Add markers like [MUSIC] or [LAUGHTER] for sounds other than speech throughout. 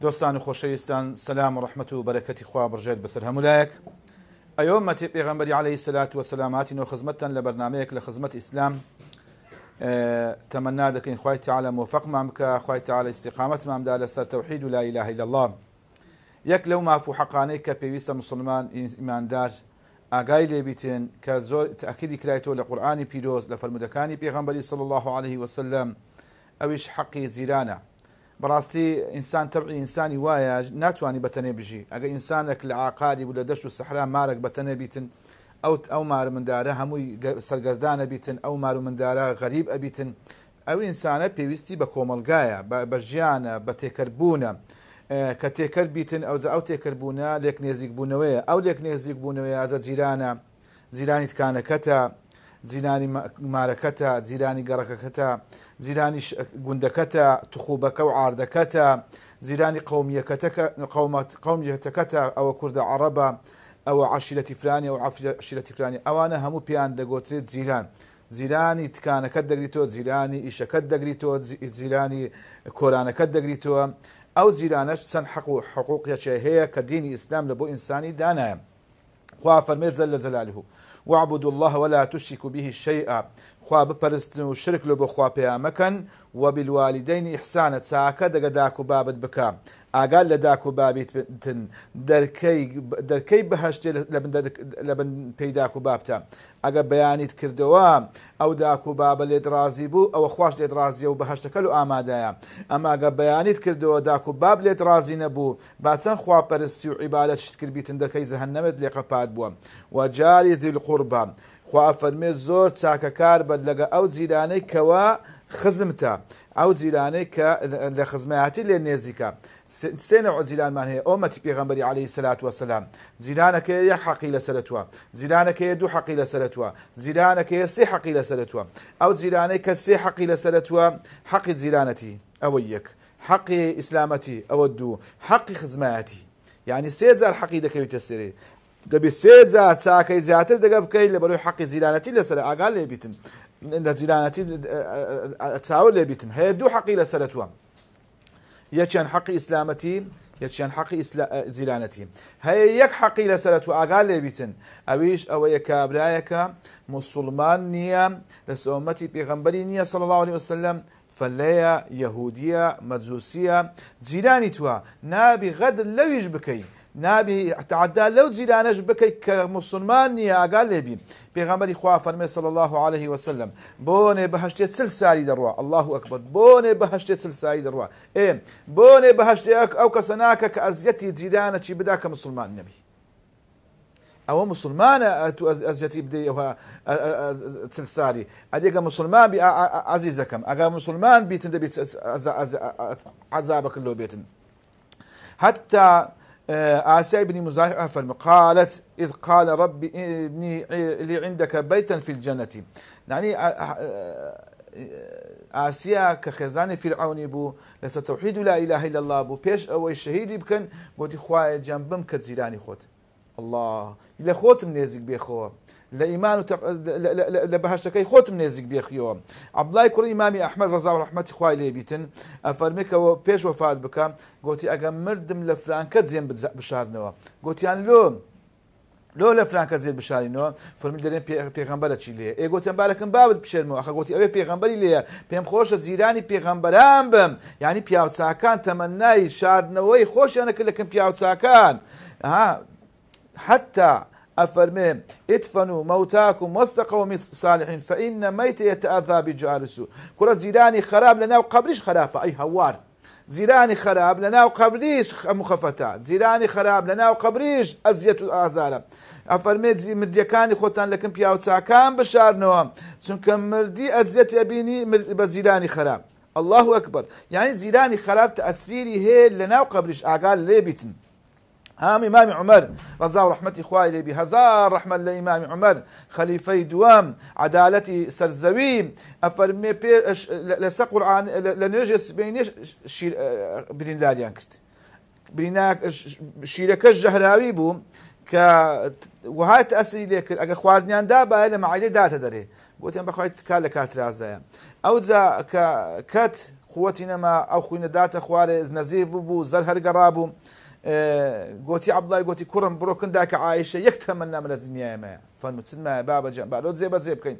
دوستان و خۆشەویستان سلام و ڕحمت و بەرەکەتی خوا بڕژێت بسر هەمولایەک ئەوە مەتی پێغمبەری عليه سلات و سلاماتی نو خزمەتەن لە بەرنمەیەک لە خزمەت ئیسلام اه، تەمەنا دەکەین خی تعاالە مۆفقمان بکە خی تعاالە استقامەتمامدا لەسەر تەوحید و لا إله إلا الله یەک لەو مافو حەقانەی کە پێویستە مسلمان ئیماندار دار لێبیتن کە زۆر تاکیدی کرایەوە لە قورآانی پیرۆز لە فەرمودەکانی پێغمبەری صلی الله عليه وسلم ئەویش حەقی زیرانە بەڕاستی ئینسان تەبعی ئینسانی وایە ناتوانانی بەتەنێ بژی ئەگە ئینسانێک لە ئاقاری بوو لە دەشت و سەحرا مارک بەتەنێ بیتن ئەو ئەو مارە مندارە هەمووی سەرگەردانە بیتن ئەو مار و مندارە غەریب ئەبیتن ئەو ئینسانە پێویستی بە کۆمەلگایە بە ژیانە بە تێکەربوونە کە تێکەر بیتن ئەو ئەو تێکەربوونە لێک نێزیک بوونەوەی ئەو لێک نێزیک بوونەوەی ئازە جیرانە زیرانی تکانەکەتە جیرانی مارەکەتە جیرانی گەڕەکەکەتە جیرانی گوندەکەتە تخوبەکە و ئاردەکەتە جیرانی قومیەتەکەتە ئەوە کووردە عربە ئەوە عشیرەتی فرانی و عشیرەتی فرانی ئەوانە هەموو پیان دەگوترێت جیران. زیرانی تکانەکەت دەگریتەوە زیرانی ئیشەکەت دەگریتەوە زیرانی کۆرانەکەت دەگریتەوە ئەو زیرانەش چەند حق و حقوقیەچە هەیە کە دینی ئیسلام لە بۆ ئینسانی دانایە خوا فەرمێت زەل لە جەلالهوو واعبدوا الله ولا تشركوا به شيئا خوا بپەرستن و شرک لە بۆ خواپەیامەکەن و بیلوالیدەینی ئیحسانە چاکە دەگە داک و بابت بکە ئاگال لە داک و بابیتن دەرکەی بەهشتێ لە بن پێیداک و بابتە ئەگە بەیانیت کردەوە ئەو داک و بابە لێت رازی بوو ئەوە خوش لێت رازیە و بەهشتەکەل و ئامادایە ئەماگە بەیانیت کردەوە داک و باب لێت رازی نەبوو باچەند خواپەرستی و عیبالەت شتکردبیتن دەکەی زەهن نەوێت لێقەپات بووە و جاری دیل قوربان خوا فەرمێ زۆر چاکەکار بەد لەگە ئەو جیرانەی کەوا خزمتە ئەو جیرانەی کە لە خزمەتی لێ نێزیکە سێنە ئۆزیلانمان هەیە ئۆمەتی پێغمبەری عليهەی سلات وسلام زیرانەکە یەک حەقی لە سەرەوە زیرانەکەی دوو حەقی لە سەرەوە زیرانەکەی سێ حەقی لە سەرەوە ئەو جیرانەی کە سێ حەقی لە سەرەوە حەقی زیرانەتی ئەوە یەک حەقی ئیسلامەتی ئەوە دوو حەقی خزمەتی یعنی سێزار حەقی دەکەوێتە سێری دەبێت سێ جار چاکەی زیاتر دەگە بکەیت لە بەرەوەی حەقی زیرانەتی لەسەر ئاگال لێبیتن لە زیرانەتی چاوە لێبیتن هەیە دوو حەقی لەسەر توە یەکیان حەقی ئیسلامەتی یەکیان حەقی زیرانەتی هەیە یەک حەقی لەسەر تو ئاگال لێبیتن ئەویش ئەوەیە کابرایەکە مسلمان نییە لە سۆمەتی پێغمبەری نییە سەڵ الله عليه وسلم فەلەیە یەهودیە مەجووسیە جیرانی توە نابی غەدر لەویش بکەین نابی تعدا لەو جیرانەش بکەیت كمسلمان مسلمان نیە ئاگال لێبین پێغەمەری خوا فرمي صلى الله عليه وسلم بوني بەهشتێ چل دروا الله اكبر بوني بەهشتێ چل دروا ايه بوني بۆنێ او ئەو كازيتي ناکە کە بدا كمسلمان نبي او مسلمان ازيتي ئەوە مسلمانە تو ئەزیەتی مسلمان بي عزيزكم ئەگە مسلمان بيتن دەبیت عذابك اللو بيتن حتى آه، آسيا بن مزاحف قالت إذ قال رب ابني لي عندك بيتا في الجنة يعني آه، آه، آسيا كخزانة فرعون بو بوو توحيد لا إله إلا الله بو بيش شەهیدی بکەن بۆتی خوایە خواه جنبم كتزيراني خوت الله لە خۆتم نێزیک بيخوه لە ئیمان و لە بەهشتەکەی خۆتم نێزیک بێخیەوە عبلای کوڕی مامی ئەحمد ڕزا و ڕحمەتی خوای لێبیتن ئەفەرمیکەوە پێش وفات بکەم گوتی ئەگە مردم لە فرانکە زیێن بشارنەوە گوتیان لۆم. لۆ لە فرانکە زیێت بشارینەوە فرمی دەێن پێغمبەرە چی لێ ئێگوتم بارەکەم بابت پیشێنەوە ئەخەگوتی ئەوێ پێغمبەری لێە پێم خۆشە زیرانی پێغمبەران بم ینی پیاوچاکان تەمەنایی شاردنەوەی خۆشیانەکە لەکەم پیاوچاکان حتا أفرمه ادفنوا موتاكم واستقوا صالحين فإن ميت يتأذى بجوار السوء كرة زيراني خراب لنا وقبرش خراب أي هوار زيراني خراب لنا ناو مخفتا زيراني خراب لنا ناو أزيت ئەزیەت أفرمي ئازارە خوتان لكم خۆتان لەکەم بشار بشارنەوە چونکە مردی أزيت ئەبینی بە بزيراني خراب الله أكبر يعني زيراني خراب تأثيري هي لنا لە أقال ليبتن هام امام عمر رضا و رحمەتی خوای لێبی هزار رحمت لە ئیمامی عمر خەلیفەی دووەم عدالەتی سەرزەوی ئەفەرمێ لەسە قورآن لە نوێژێ سبینێش برینداریان کرد شیرەکەش جەهراوی بوو کە وهای ئەسی لێ کرد ئەگە خواردنیاندا باە لە معیلێ داتە دەرێ گوتیان بەخوایت کار لە کاترازایە ئەو جا کە کەت قوتی نەما ئەو خوینە داتە خوارێ نەزیب بوو زەر هەرگەڕا قرابو گوتی عبدڵای گوتی کوڕم بڕۆکندا کە ئاعیشە یەک تەمە نامە لە دنیایمە فەنوچنمە بابەجان بالۆ جێ بەجێ بکەین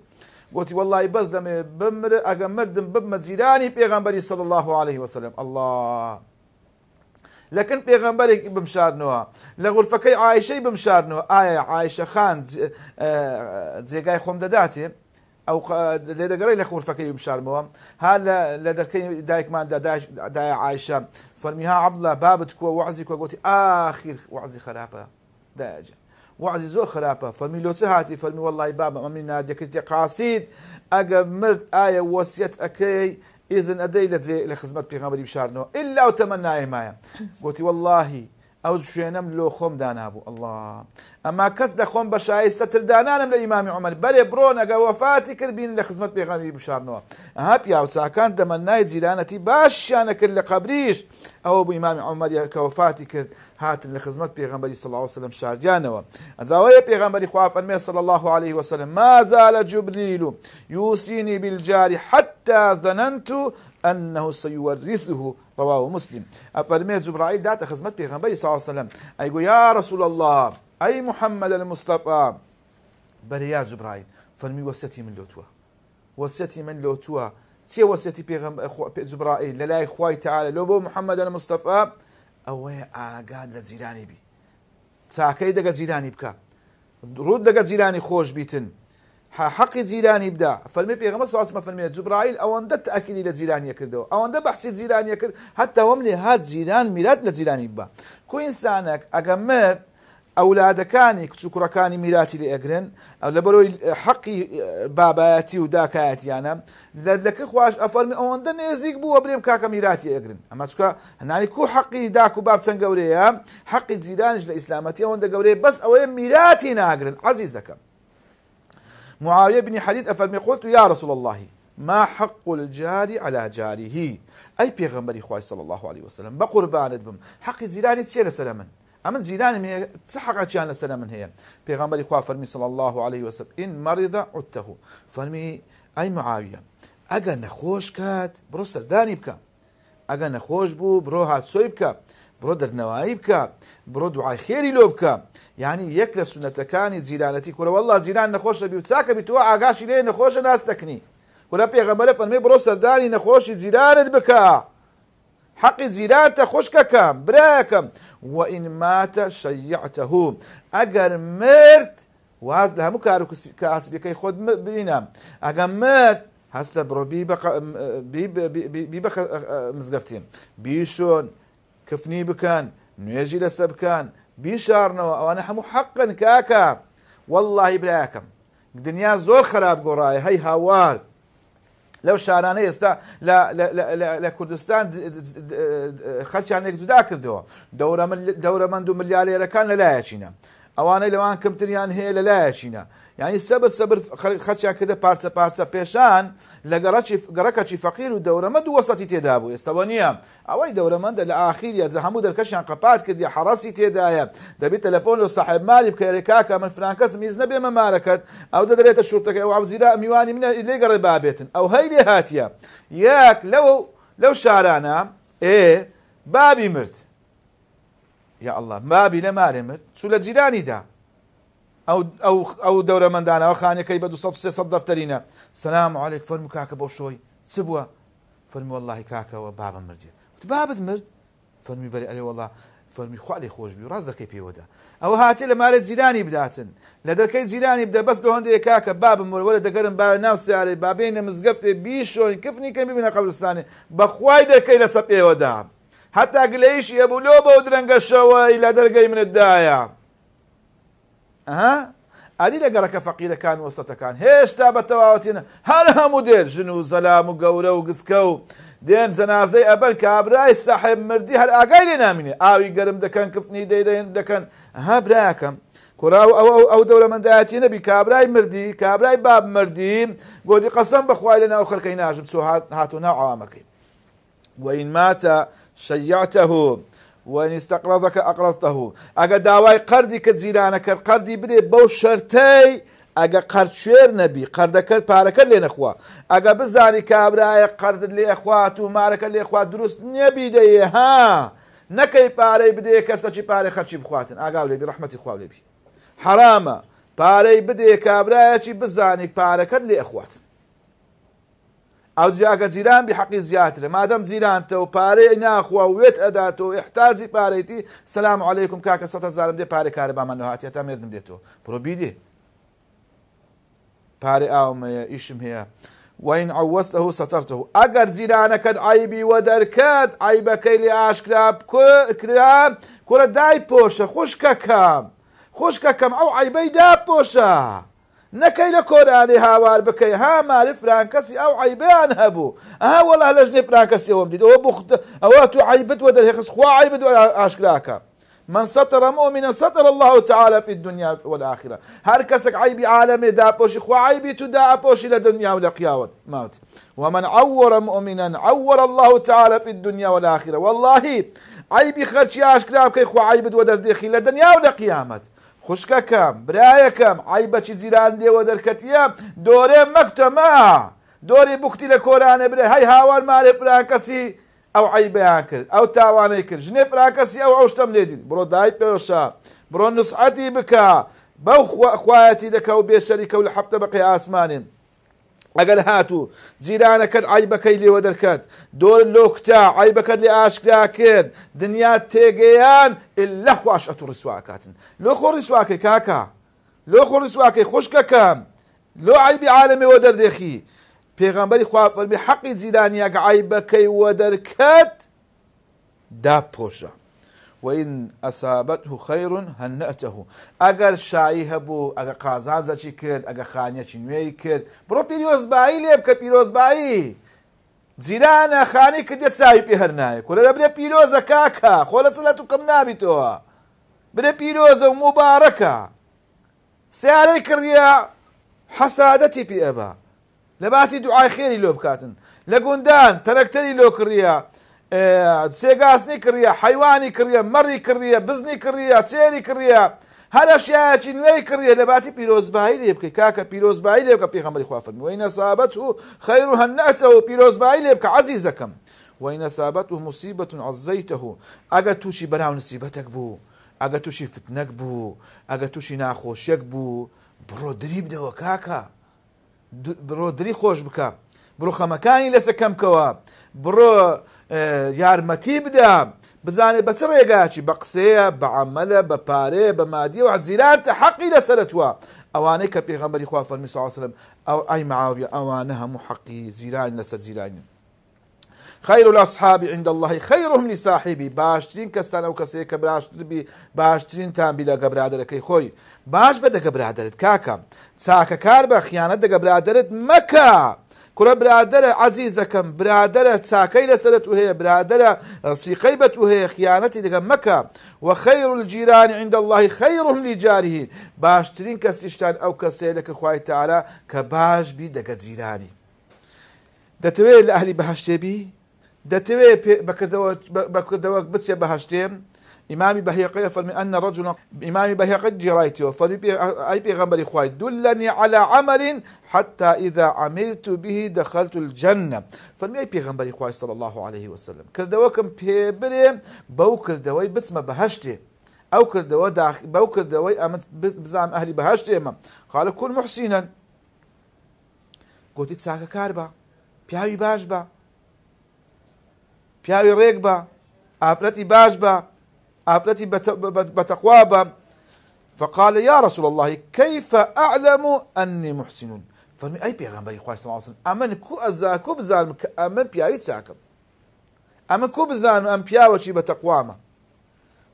گوتی وڵی بەس دەمێ بمر ئەگە مردم ببمە جیرانی پێغمبەری سەڵ الله عليه وسلم الله لەکن پێغمبەرێکی بمشارنەوە لە غورفەکەی ئاعیشەی بمشارنەوە ئایا عیشە خان جێگای خۆم دەداتێ او لدى قري لك فكري كريم شارموا هل لدى كريم دايك ما دا دا عايشه فرميها عبد الله بابت كو وعزي كو قوتي اخر وعزي خرابه داج وعزي زو خرابه فرمي لو تهاتي فرمي والله بابا ما من نادي كنت قاصيد اجا مرت ايه وصيت اكي اذن ادي لزي لخدمه بيغامري بشارنو الا وتمنى ايه مايا قوتي والله او شو لو خم دانابو الله اما کەس لە خۆم بە شایستەتر دانانم عمر ئیمامی برون بەرێ برۆنەگە وەفاتی کردبین لە خزمەت پێغامی بشارنەوە ئەها پیاوچکان دەمەنای جیرانەتی باش کرد لە قبریش او بو امام عمر کە وەفاتی کرد هاتن لە خزمەت پێغمبەری سڵاو وسلم شارجانەوە ئەزاوەیە پێغمبەری فرمی صلى الله عليه وسلم ما زال جبريل يوصيني بالجار حتى ظننت أنه سيورثه رواه مسلم افرمی جبرائيل دات خزمت بيغنبري صلى الله عليه وسلم گو يا رسول الله أي محمد المصطفى بريا جبرائيل فرمي وصيتي من لوتوا وصيتي من لوتوا تي أخو... بي جبرائيل للاي خواي تعالى لو بو محمد المصطفى أوي آقاد لجيراني بي تاكي دقا جيراني بكا رود دقا جيراني خوش بيتن حق جيلاني بدا فرمي بيغمبر صلى الله عليه وسلم فرمي جبرائيل او اند تاكيد الى جيلاني كردو او اند بحث جيلاني كرد حتى هم هاد جيلان ميلاد لجيلاني با كو انسانك اغمر ئەولادەکانی كاني میراتی لێ ئەگرن ئەو لە بەرۆی حەقی باباتي و داکایەتیانە لذلك خوش ئەفەرمی ئەوەندە نێزیک بووە برێم کاکە میراتی ئەگرن ئەمە چکە هەنانی کو حەقی داک و باب چەند گەورەیە حەقی حقي لە ئیسلامەتی ئەوەندە گەورەیە بەس ئەوەیە میراتی ناگرن عزیزەکە معاوية بن حديد أفرمي قلت يا رسول الله ما حق الجار على جاره أي بيغمبري خواهي صلى الله عليه وسلم بقربانت بم حق زيراني تشير سلمن اما زيلان من تحقق جان السلام من هي بيغمبري خوا فرمي صلى الله عليه وسلم ان مرض عدته فرمي اي معاويه أجا نخوش كات برو سرداني بك أجا نخوش بو برو هات سويبك برو در نوايبك برو دعاء خيري لوبك يعني يكل سنه كان زيرانتي كره والله زيلان نخوش بي تساك بي تو اگاش لي نخوش ناس تكني ولا بيغمبري فرمي برو سرداني نخوش زيرانت بك حقي زيرات كام براك وإن مات شيعته أجر مرت واز لها كارو كاسبي كي خود بنا أجر مرت هسا برو بي بقى بي بي بي مزقفتين بيشون كفني بكان نيجي لسبكان بيشارنا وانا حمو حقا كاكا والله براكم الدنيا زور خراب قراي هي هوار لەو شارانە ئێستا لە کوردستان خەرچانێک جودا کردەوە دەورەمەند و ملیارێرەکان لەلایەچینە ئەوانەی لەوان کەمتریان هەیە لەلایەچینە یعنی سەبر سەبر خەچیان کردە پارچە پارچە پێشان لە گەڕەکەچی فەقیر و دەورەمە دوو وەسەتی تێدا بوو ێستەوە نییە ئەوەی دەورەمەندە لە ئاخیریە جە هەموو دەرکەشیان قەپات کردی حەڕسی تێدایە دەبێت تەلفۆن و سەحب مالی بکەێکاکە من فرانکەس میز نەبێمە مارەکەت ئەو دەبێتە شورتەکە و عزیرا میوانی منە لێ گەڕێ بابێتن ئەو هەی لێ هاتیە یەک لەو لەو شارانە ئێ بابی مرد یا الله بابی لە مارێ مرد چوو لە جیرانیدا ئەو دەورەمەندانەوە خانەکەی بە 200 دەفتەرینە سەسلام عالێک فەرم کاکە بۆ شۆی چ بووە فەرمی وەلهی کاکەەوە بابم مردی بابت مرد فەرمی بەری ئەلێ وڵا فەرمی خوالی خۆشببی و ڕازەکەی پێوەدا ئەو هااتێ لە مارە جیرانی بداتن لە دەرکەی جیرانی بدە بەس لە هەندێک کاکە بابم وەرە دەگەرم با ناو سیارێ بابینە مزگەفتێ بیشۆین کفنی کەم ببینە قبرستانی بەخوای دەکەی لە سەپێوەدا هەتا گلەیشی هەبوو لۆ بەو درەنگەشەوەی لە دەرگەی منتدایە. ها ادي لە گەڕەکە كان وەستەکان كان بە تەواوەتینە هەر هەموو دێت ژن جنو زلام و وقسكو دين زنازي و دێن جەنازەی مردي هل سەحب مردی هەر ئاگای لێ نامینێ ئاوی گەرم دەکەن کفنی دەیدەێن دەکەن ها او او او دولة من دەورە نبي نەبی مردي مردی باب مردي گۆدی قسم بخواي لنا اخر خەرکەی ناژم سو هاتو نوع عوامەکەی وإن مات شيعته وەنیستەقڕەکە ئەقڕەتەه ئەگە داوای قەری کە جیرانە کرد قەری بدێ بەو شەرتەی ئەگە قەر شوێر نەبی قەردەکەت پارەکە لێ نەخوا ئەگە بزاری کابراایە قەردت لێخوات و مارەکە لێخوا دروست نەبی دەیە ها نەکەی پارەی بدێ کەسەکی پارەی خەچی بخواتن ئاگاو لێبی ڕحمەتی خوا لێبی حرامە پارەی بدێ کابراایەکی بزانانی پارەکەت لێ ئەخواتن ئەو جیاکە جیران بحقی زیاترە مادەم جیرانتەوە پارەی ناخوا وێت ئەداتەوە احتاجی پارەیتی سلام عیکم کاکە سە زارم دێ پارە کارە بامان هااتە تا مێردم دێتەوە پرۆبیدی پارێ ئاومەیە ئیشم هەیە. وين عوزته سترته اگر زيرانه كد عيبي ودركت عيبكي لاشكراب كراب كره داي بوشه خشككم خشككم او عيبي دا بوشه نەکەی لە کۆرانی هاوار بكي ها ماری فرانكسي أو عيبان هبو ها والله لە فرانكسي فرانکەسی ئەوم أو بخت أو تو عيبت وە هيخس خوا عيبت ئاشکراکە من سطر مؤمنا سطر الله تعالى في الدنيا والآخرة هر كسك عيبي عالمي دا أبوشي خو عيبي تدا أبوشي لدنيا ولقياوت موت ومن عور مؤمنا عور الله تعالى في الدنيا والآخرة والله عيبي خرشي أشكرا خوا عيبت عيبي ودر ديخي لدنيا ولقيامت خوشکەکەم برایەکەم عیبەچی زیران دێوە دەرکەتیە دۆرێ مەکتەما دۆری بکتی لە کۆرانە برێ هەی هاوار مارێ فرانکەسی ئەو عیبیان کرد ئەو تاوانەی کرد ژنێ فرانکەسی ئەو ئەو شتم لێدین بڕۆ دای پێوەشە بڕۆ نوسعەتی بکە بەو خوایەتی دەکە و بێشەریکە و لە حەفتە بەقی ئاسمانین ئەگەر هاتوو جیرانەکەت عیبەکەی لێوە دەکات دۆر لۆکتا عیبەکەت لێ ئاشکرا کرد دنیا تێگەیان لە خواشەت و ڕسواکاتن لۆ خۆ ڕسواکەی کاکا لۆ خۆ ڕسواکەی خوشکەکەم لۆ عیبی عالمەوە دەردێخی پێغەمبەری خوافەرمی حەقی جیرانیەکە عیبەکەی وە دەرکات داپۆشە وین ئەسابەت و خەیرون هەنەتەه ئەگەر شایی هەبوو ئەگە قازانزەچی کرد ئەگە خانیەکی نوێی کرد بڕۆ پیرۆزبایی لێ بکە پیرۆزبایی جیرانە خانی کردێت چاوی پێ هەر نایە کۆلە دەبرێ پیرۆزە کاکە خۆ لە چلە تو کەم نابیتەوە برێ پیرۆزە و مبارەکە سیارەی کردە حەسادەتی پێ ئەبە لە باتی دوعای خێری لۆ بکاتن لە گوندان تەرەکتەری لۆ کڕە سێگاسنی کڕە حیوانی کڕە مەڕی کڕە بزنی کڕە چێری کڕە هەرە شایەکی نوێی کڕە لە باتی پیرۆزبایی لێ بکەی کاکە پیرۆزبایی لێ بکە پێخەمەری خوافن وی نەسابەت و خەیر و هەنەتەوە پیرۆزبایی لێ بکە عزی زەکەم وی نەسابەت و مسیبەتون عزەیتەه ئەگە تووشی بەراو نسیبەتەک بوو ئەگە تووشی فتنەک بوو ئەگە تووشی ناخۆشیەک بوو بڕۆ دری بدەوە کاکە بڕۆ دری خۆش بکە بڕۆ خەمەکانی لەسەکەمکەوە بڕۆ یارمەتی بدەم بزانێ بەچ ڕێگاچی بە قسەیە بە عملە بە پارەیە بە مادیە و عزیرانتە حەقی لەسەرتووە ئەوانەی کە پێغەمبەری خوا فەرمی ساوسلم ئەو ئای معاویە ئەوانە هەموو حەقی زیران لەسەر زیرانین خير الأصحاب عند الله خيرهم لصاحبي باشترين كسان أو كسي كبراشتر بي باشترين تام بلا قبرادرك خوي باش بدا قبرادرت كاكا ساكا كار بخيانة دا قبرادرت مكا کوڕە برادرە عزی زەکەم برادرە چاکەی لەسرت و هەیە برادرە سیقەی بەت و هەیە خیانەتی دەگەم مەکە و خەیر الجیرانی عند اللهی خەیرهم لیجاریهین باشترین کەسیشتان ئەو کەسەیە لەکە خوای تارە کە باش بی دەگە جیرانی دەتەوێت لە ئەهلی بەهشتێبی دەتەوێت بەکردەوە بچێ بەهشتێم امام بهيقي فرمي ان رجلا امام بهيقي جرايتي فرمي اي بيغمبري خواهی دلني على عمل حتى اذا عملت به دخلت الجنه فلم اي بيغمبري خواهی صلى الله عليه وسلم كردوكم پی بره بو کردوی بسم بهشتي او كردوا داخل بو كردوا امنت بزعم اهلي بهشتي يما قال كن محسنا قلت تساك كاربا پیاوی باش با پیاوی ریک با افرتي باش افلتي بتقوابا فقال يا رسول الله كيف أعلم أني محسن فرمي أي بيغمبري خواهي صلى الله عليه وسلم أمن كو أزا كو أمن بياوي ساكم أمن كو بزانم أم بياوشي بتقواما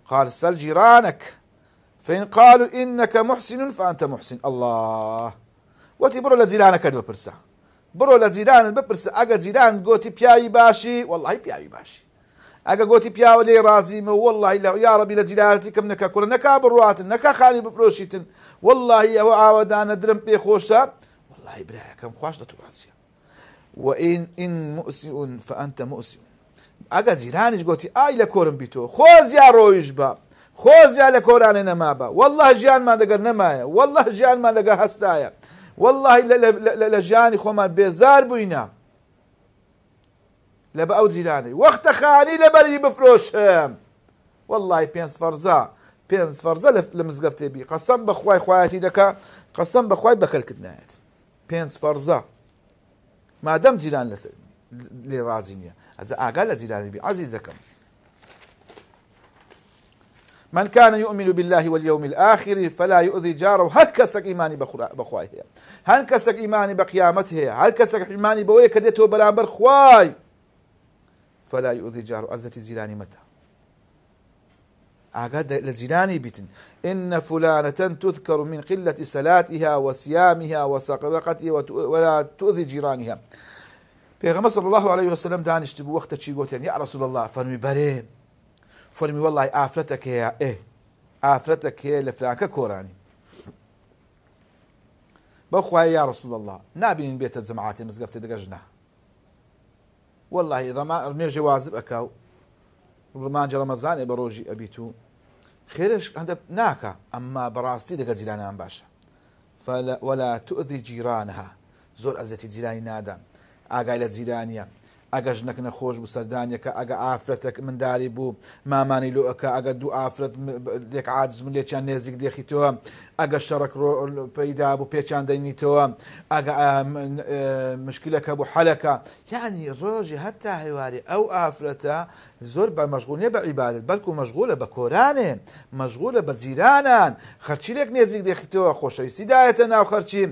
قال سل جيرانك فإن قالوا إنك محسن فأنت محسن الله وتبر برو لزيلانك أدو برسا برو لزيلان ببرسا أقا زيدان قوتي بياوي باشي والله بياوي باشي اگه گوتی پیاوە لێ والله واللهی لە یاڕبی لە جیلارەتیکەم نەکە کوڕە نەکا بڕاتن نەکە خانی والله او آو ئاوادانە درم پێ والله واللهی برایەکەم خوش لە و این این موسیون فانت مؤسیون اگه زیرانش گوتی ئای بی تو خوز یا رویش با خوز یا کۆرانێ نما با والله ما دگر نەمایە والله ژیانمان ما لگه واللهی والله ژیانی خوما بیزار بووینە لا بأو زيلاني وقت خاني لبري لە والله بفرۆشم واللهی پێنج فەرزە پێنج فەرزە قسم مزگەفتێبی خواتي دكا قسم دەکا بكل بەخوای بەکەلکرد نایەت ما دام مادەم جیران لەسەر لێ اقل نییە بي عزيزكم من كان يؤمن بالله واليوم الآخر فلا يؤذي جاره هر كسك إيماني بخواي هي كسك إيماني بقيامته هر كسك إيماني بوي كدته برامبر خواي فلا يؤذي جار عزة الجيران متى آقاد للجيراني بيتن إن فلانة تذكر من قلة صلاتها وصيامها وصدقتها ولا تؤذي جيرانها بيغمى صلى الله عليه وسلم دانشت بو وقت چی گوتن يا رسول الله فرمي بري فرمي والله آفرتك يا إيه آفرتك هي لفلانك كوراني بخوي يا رسول الله نابين بيت الزمعات مزقفت دقجنا واللهی ڕما نێژێ وازب ئەکاو ڕمانجە ڕەمەزانێ بە ڕۆژی ئەبییت و خێرش هەندە ناکە ئەمما بەڕاستی دەگە جیرانیان باشە ولا تؤذی جیرانها زۆر ئەزەتی جیرانی نادەم ئاگای لە جیرانە ئەگە ژنەک نەخۆش بوو سەردانیەکە ئەگە ئافرەتێک منداری بوو مامانی لوەکە ئەگە دوو ئافرەت دێک عادزم لێکیان نێزیک دێخیتەوە ئەگە شەڕک پیدا بوو پێچان دەینیتەوە ئەگە مشکلەکە بوو حەلەکە یانی ڕۆژی هەتا هیواری ئەو ئافرەتە زۆر بە مەشغولێ بە عیبات بەلکو مەشغولە بە کۆرانێ مەشغولە بە جیرانان خەرچیلێک نێزیک دێخیتەوە خۆشەویستیدایەتە ناو خەرچی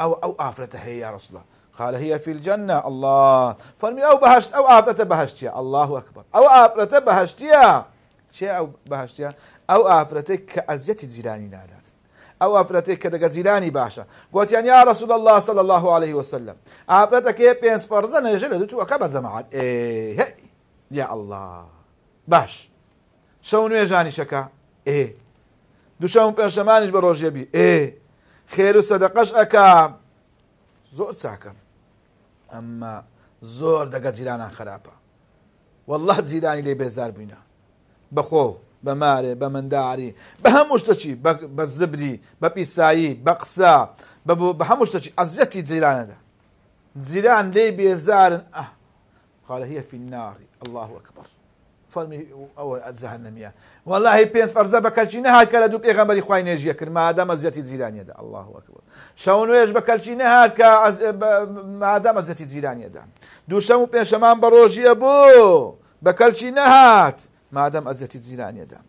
ئەو ئەو ئافرەتە هەیە یاڕسلە قال هي في الجنة الله فرمي أو بهشت أو آفرة يا الله أكبر أو آفرة يا شيء أو يا أو آفرة كأزيت زيراني نادات أو ئافرەتێک كدق زيراني باشا قلت يعني يا رسول الله صلى الله عليه وسلم آفرة كي بينس نێژە لە دووەکە زمعات إيه يا الله باش شەو نوێژانیشەکە شكا إيه دو شون ڕۆژێبی بروجيبي إيه خير صدقش أكا زور چاکەم ئەمما زۆر دەگە جیرانان خراپە والله جیرانی لێ بێزار بووینە بەخۆ بەمارێ بە منداری بە هەموو شتەچی بە زبری بە پیسایی بە قسە بە هەموو شتەچی ئەزیەتی جیرانەدا جیران لێ بێزارن ئە قالە هەیە فی ناری الله وەکبەر فرمی فەرمی ئەوە ئەزەهنەمیە واللهی پێنج فەرزە بە کەلچی نەها کە لە دوو پێغەمەری خوای نێژیە کرد مادەمە زیەتی زیرانیەدا الله وەکەوە شەو نوێش بە کەلچی نەهات کە مادەمە زەتی زیرانیەدا دووشەم و پێشەمان بە ڕۆژیە بوو بە کەلچی نەهات مادەم ئەزەتی زیرانیەدا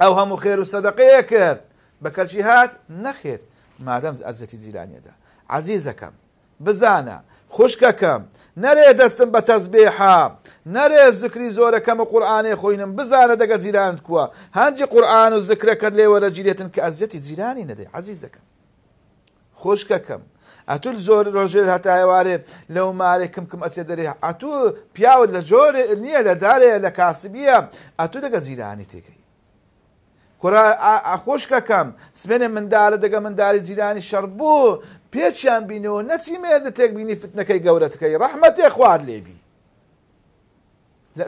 ئەو هەموو خێر و سەدەقەیە کرد بە کەلچی هات نەخێر مادەم ئەزەتی زیرانیەدا عزیزەکەم بزانە خوشکەکەم نەرێ دەستم بە تەزبێحام نەرێ زکری زۆرەکەمە قورآانێ خۆینم بزانە دەگە جیرانت کووە هەنجی قورآان و زکرەکە لێوەرە جیرێتن کە ئەزیەتی جیرانی نەدەی عزیزەکەم خۆشکەکەم ئەتول زۆر ڕۆژێر هەتاوارێ لەو مارێکم کەم ئەچێ دەرێ ئەتو پیاوە لە جۆر نییە لە دارێ لە کاسبیە ئەتو دەگە زیرانی تێکەی ئاخۆشکەکەم سمێنێ مندارە دەگە منداری جیرانی شەڕ بوو پێچیان بینەوە نەچی مێردە تێک بینی فتنەکەی گەورەتەکەی ڕەحمەتێ خوارد لێبی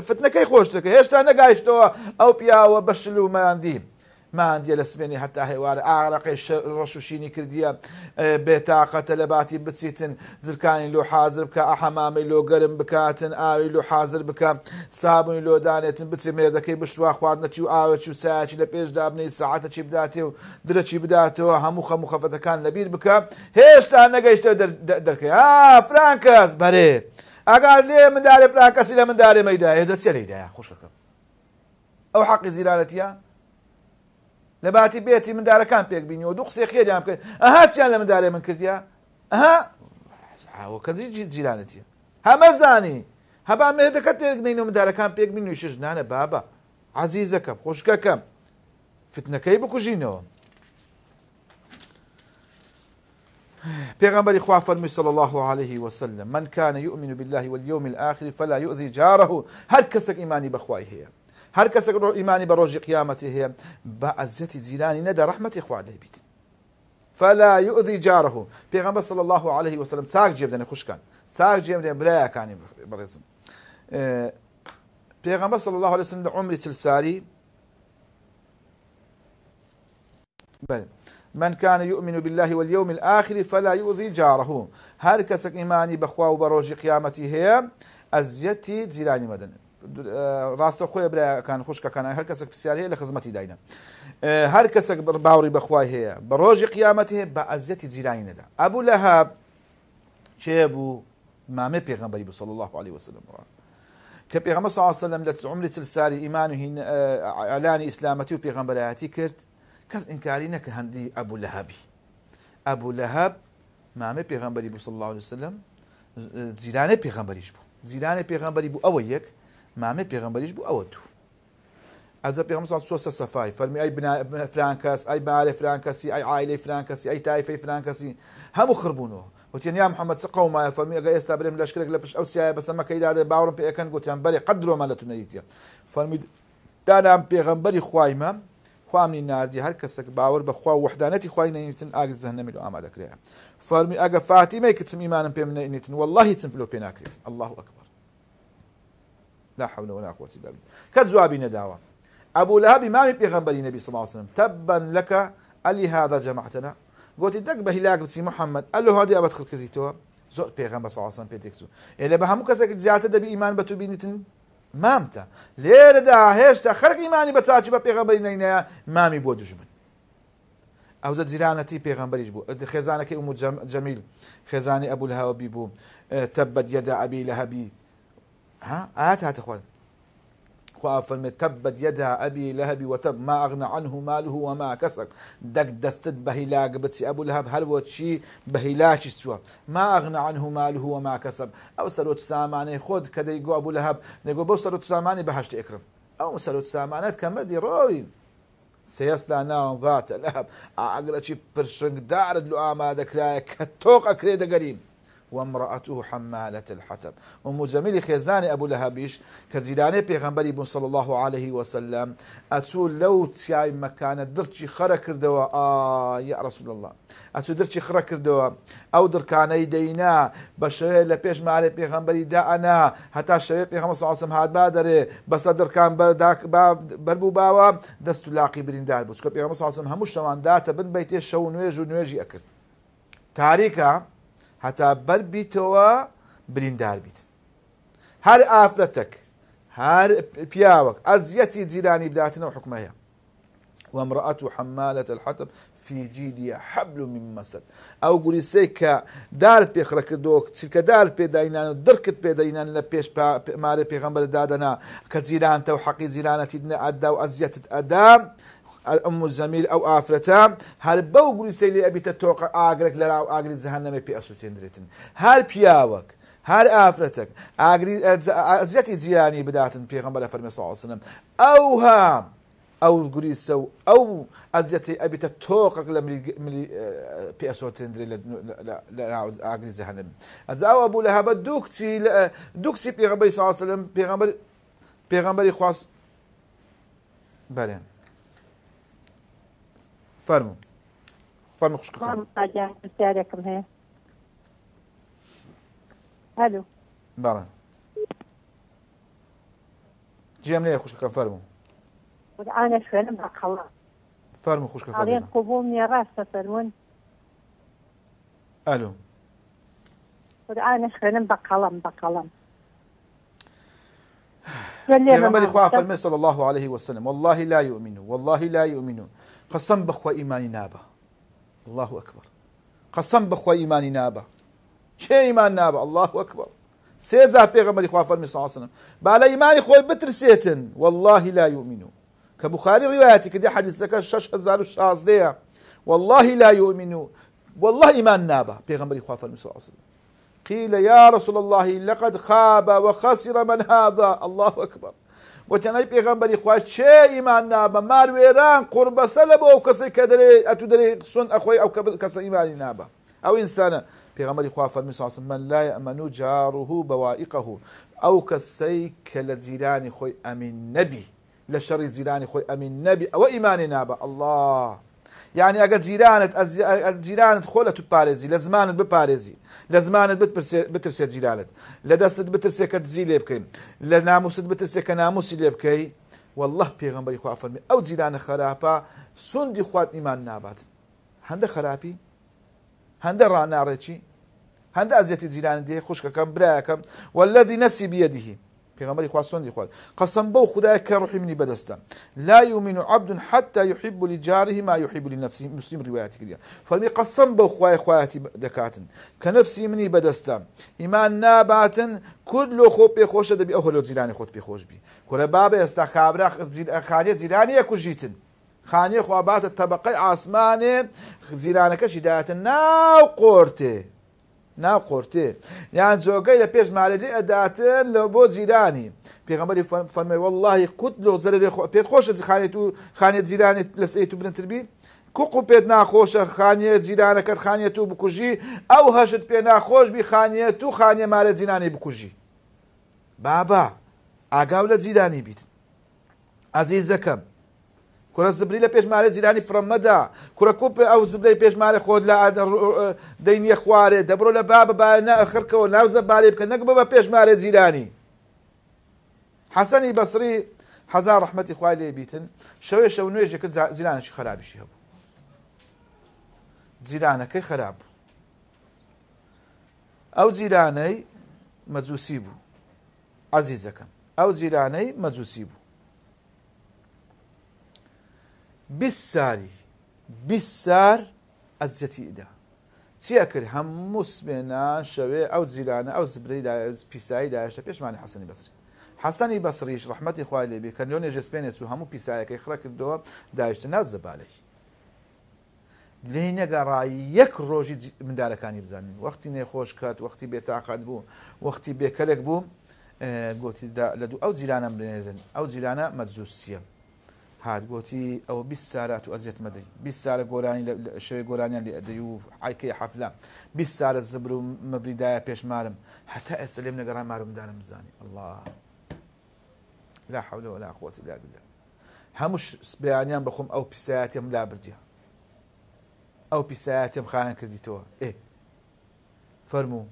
فتنەکەی خۆشتەکە هێشتا نەگایشتەوە ئەو پیاوە بەشل و مەیاندی. مادیە لە سمێنی هەتا هێوارە ئاغرەقی ڕەشوشینی کردیە بێتاقەتە لە باتی بچیتن زرکانی لۆ حاضر بکە ئەحەمامی لۆ گەرم بکاتن ئاوی لۆ حاضر بکە سابنی لۆدانێتن بچێ مێردەکەی بشوا خواردنەچی و ئاوەچی و سایکی لە پێش دابنی سعاتە چی بداتێ و درەچی بداتەوە هەموو خەموو خەفەتەکان لەبیر بکە هێشتا نەگەیشتە دەرکە ئا فرانکەس بەرێ. ئەگار لێ مندارێ برا کەسی لە مندارێ مەدایە دە چێ لەدایە خوشەکەم ئەو حەقی زیرانەتە لە باتی بێتی مندارەکان پێک بینیەوە دوو قسێ خێریان بکەن ئەها چیان لە مندارێ من کردیا ئەها کەزی جیرانەتە هەمە زانی هەبا مێدەکە تێکنین و مندارەکان پێک بینی و شژنانە بابە عزیزەکەم خۆشکەکەم فتنەکەی بکوژینەوە پیغمبر خوا فرمی صلی الله عليه وسلم من كان يؤمن بالله واليوم الآخر فلا يؤذي جاره هر کسك ایمانی بخوای هەیە هەر کەسێک ئیمانی بە ڕۆژی قیامەتی هەیە بە ئەزیەتی جیرانی نەدا ڕحمەتی فلا يؤذي جاره پیغمبر صلى الله عليه وسلم ساق جيبدن خوشكان ساق جيبدن بلا كان برزم أه صلى الله عليه وسلم عمري سلساري بله من كان يؤمن بالله واليوم الآخر فلا يؤذي جاره هر كسك إيماني بخوا وبروج قيامتي هي أزيتي زلاني مدن راس خۆی بلا كان هەر كان پرسیار هەیە لە هي لخزمتي داينا کەسێک باوری بەخوای هەیە بە ڕۆژی قیامەت با بە ئەزیەتی ندا ابو لهب لە ما چێ بوو صلى صلی الله عليه وسلم کە صلى الله عليه وسلم سلساری اه، سلسال و اعلان ئیسلامەتی و پێغەمبەرایەتی کرد کەس ئینکاری نەکە هەندی ئەبوو لەهبی ئەبوو لەهب مامە پێغمبەری بوو صلی الله عليه وسلم زیرانە پێغمبەریش بوو زیرانە پێغمبەری بوو ئەوە یەک مامە پێغمبەریش بوو ئەوە دوو ئەزە پێغم سا سۆسە سەفای فەرمی ئەی فرانکەس ئەی بارێ فرانکەسی ئەی ئایلی فرانکەسی ئەی تایفی فرانکەسی هەموو خربوونەوە وتیان محمد سقو ما فەرمی ئەگە ئێستا برێم لەشکرێک لە پشت ئەو سیایە بەسەمەکەیدادە باوەڕم پێەکەن گوتیان بەرێ قەدرۆمە لە تونەیتە فەرمید دانام پێغمبەری خوایمە خوامی ناردی هەر کەسێک باوەڕ بەخوا وحدانەتی خوای نینتن ئاگز زەهنەمیل ئامادەکرێ فەرمی ئەگە فاتیمە کچم ایمانم پێم نینتن واللهی چم پلۆ پێ ناکرێت الله اکبر لا حول ولا قوة إلا بالله كذوابي نداوا أبو لهب ما في غنبري نبی صلی الله علیه وسلم تبا لك الی هذا جمعتنا قوت دک به بهلاك بسی محمد قال هادی هذه أبد خلقتي تو زور بيغمبر صلی الله علیه وسلم بيتكتو إلا بهمو كسك جاتة دبي إيمان بتو بینیتن مامتە لێرەدا هێشتا خەرقیمانی بە چاچی بە پێغەمبەری نینەیە مامی بۆ دژمن ئەوزە جیرانەتی پێغمبەریش بوو خێزانەکەی و جەمیل خێزانی ئەبول هاوبی بوو تەبەت یەدا ئەبی لە هەبی ئاات هاتە خوارد فافن تبت يدها أبي لهب وتب ما أغنى عنه ماله وما كسب دك دستد بهلاك بتي أبو لهب هل وتشي بهلاش سوا ما أغنى عنه ماله وما كسب أو سلوت ساماني خود كدي يقو أبو لهب نقو بو سلوت ساماني بهشت إكرم أو سروت سامانات كمردي روي سيسلا ناون ذات لهب أقرأ شي برشنگ دارد لو آما دكرايا كتوق أكريد قريب وامرأته حمالة الحتب ومجمل خزان أبو لهبيش كزيلاني بيغنبري بن صلى الله عليه وسلم أتو لو تياي مكان درتشي خرا كردوا آه يا رسول الله أتو درتشي خرا كردوا أو دركاني دينا بشوي لبيش مالي بيغنبري دا أنا حتى شوي بيغنبري صلى الله عليه وسلم هاد بادري بس دركان برداك بربو باوا دست لاقي بريندار بوتكو بيغنبري صلى الله عليه وسلم هموش شوان داتا بن بيتي شو نويج ونويجي أكرت تاريكا هەتا بەربییتەوە بریندار بيت هەر آفرتك هەر بياوك أزيتي زيراني بداتنا وحكمها وامرأة حمالة الحطب في جيدها حبل من مسد او قولي سيكا دار بيخرك دوك دوک سيكا دار پی دركت درکت پی داینان لپیش پا ماره دادنا كزيران تو حقي زيرانتي تدنا ادا وأزيتت ازيتت ادام ئەم زەمیر ئەو ئافرەتە هەر بەو گولیسەی لێ ئەبیتە تۆقە ئاگرێک لەراو ئاگری جەهەنەمە اسو ئەسووتێندرێتن هل بياوك هل افرتك ئاگری ئەزیەتی زياني بداتن پێغمبەر لە فەرمی ساڵسنم ئەو هام ئەو گوریسە بي اسو ئەزیەتی ئەبیتە تۆقک لە پێسۆتندری ازا او ابو ئەزاوە بوو دوكتي بيغمبر صلى الله عليه وسلم بيغمبر بيغمبر خواست بلين فرمو فرمو خوش کن آجا بسیاری هي هلو الو بله جمله خوش کن فرمو انا شوالم بقلا فرمو خوش کن فرمو علينا قبوم يا راسه فرمون الو انا شوالم بقلم بقلم يا غمر إخوة فرمي صلى الله عليه وسلم والله لا يؤمن والله لا يؤمنون قسم بخوا ايماني نابا الله اكبر قسم بخوا ايماني نابا چه ايمان نابا الله اكبر سيزا صلى الله عليه وسلم ساسنم بالا ئیمانی بتر سيتن والله لا يؤمنوا يؤمنون کە بخاری ڕواەتی کردی حەدیسەکە 1616 والله لا يؤمنوا والله إيمان نابا بيغمبري خواف النبي صلى الله عليه وسلم قيل يا رسول الله لقد خاب وخسر من هذا الله أكبر وتنای پێغەمبەری خوا چێ ئیمان نابە ماروێران ویران لە بۆ ئەو کەسی کە دەرێ اتو دەرێ سن ئەخۆی او کەسە ئیمانی نابە ئەو ئینسانە پێغەمەری خوا فەرمی ساسم من لای ئەمەن و جاڕوه بەوائقه ئەو کەسەی کە لە جیرانی خۆی ئەمین نەبی لە شەڕی جیرانی خۆی ئەمین نەبی ئەوە ئیمانی نابە الله یعنی ئەگە جیرانت جیرانت خۆ لە تو پارێزی لە زمانت بپارێزی لە زمانت بترسێ جیرانت لە دەستت بترسێکە زی لێ بکەین لە ناموست بترسێکە ناموسی لێ بکەی والله پێغمبەری خوافەرمی ئەو جیرانە خراپە سوندی خوارد نیمان نابات هەندە خراپی هەندە ڕناڕێکی هەندە ئازیەتی جیران دێ خوشکەکەم برایەکەم والذی نفسی بەدیهی پیغمبری خواستون دی خود قسم بو خدای که روحی منی بدستم لا یؤمن عبد حتى يحب لجاره ما يحب لنفسه مسلم روایت کردی فرمی قسم بو خوای خوایتی دکاتن که نفسی منی بدستم ایمان ناباتن كل خوب بي خوش ده دبي اهل زیرانی خود بي خوش بی كره باب است استخابر زير خانيه زيراني كوجيتن خانيه خوابات طبقه آسمانی زيرانك شدات الناو قورته ناو قورتێ یان جۆگەی لە پێش مالێدی ئەداتن لە بۆ جیرانی پێغمبەری فەرمەی واللهی قوت لۆ زەرێ پێت خۆشە خانێت و خانێت جیرانیت لەسێت و برنتربی کوق و پێت ناخۆشە خانیە جیرانەکەت خانیەت و بکوژی ئەو هەشت پێ ناخۆش بی خانیەت و خانیە مارە جیرانی بکوژی بابا ئاگاو لە جیرانی بیت ئازیز دەکەم کورە زبری لە پێشمارە زیرانی فرەممەدا کوڕەکۆ ئەو زبری پێشمارە خۆت لە دەینە خوارێ دەبڕۆ لە با بەباە ئەخرکەوە ناوزە بارێ بکە نەک بە پێشمارە زیرانی حەسەنی بەسری هزار ڕحمەتی خوای لێ بیتن شەوێ شەو نوێژێکرد زیرانەی خراپیشی هەبوو جیرانەکەی خراپ بوو ئەو جیرانەی مەجووسی بوو عزیزەکەم ئەو جیرانەی مەجووسی بوو بیساری بیسار ئەزیەتیدا چییە کرد هەموو سبێنان شەوێ ئەو جیرانە ئەو زبری پیسایی داهێشتە پێشمانی حەسەنی بەسری حەسەنی بەسریش ڕحمەتی خوای لێبی کە لۆ نێژە سپێنێت و هەموو پیسایەکەی خڕە کردەوە داهێشتە ناو زەبالەی لێ نەگەڕایی یەک ڕۆژی مندارەکانی بزانین وەختی نێخۆش کات وەختی بێتاقات بوو وەختی بێکەلێک بوو گوتی لە دوو ئەو جیرانە برێنێن ئەو جیرانە مەجزوسیە هات گوتی ئەو بی سارات و ئەزیێت مەدەی بی سارە گۆرانی شوێ گۆرانیان لێ ئەدەی و عیکەی حەفلا بی سارە زبر و مەبریدایە پێشمارم هەتا ئێستا لێم نەگەڕان مارمدانم بزانانی الله لا حول ولا قوة إلا بالله همش بيانيان بخوم أو بساتهم لا برديها أو بساتهم خان كرديتوها إيه فرموا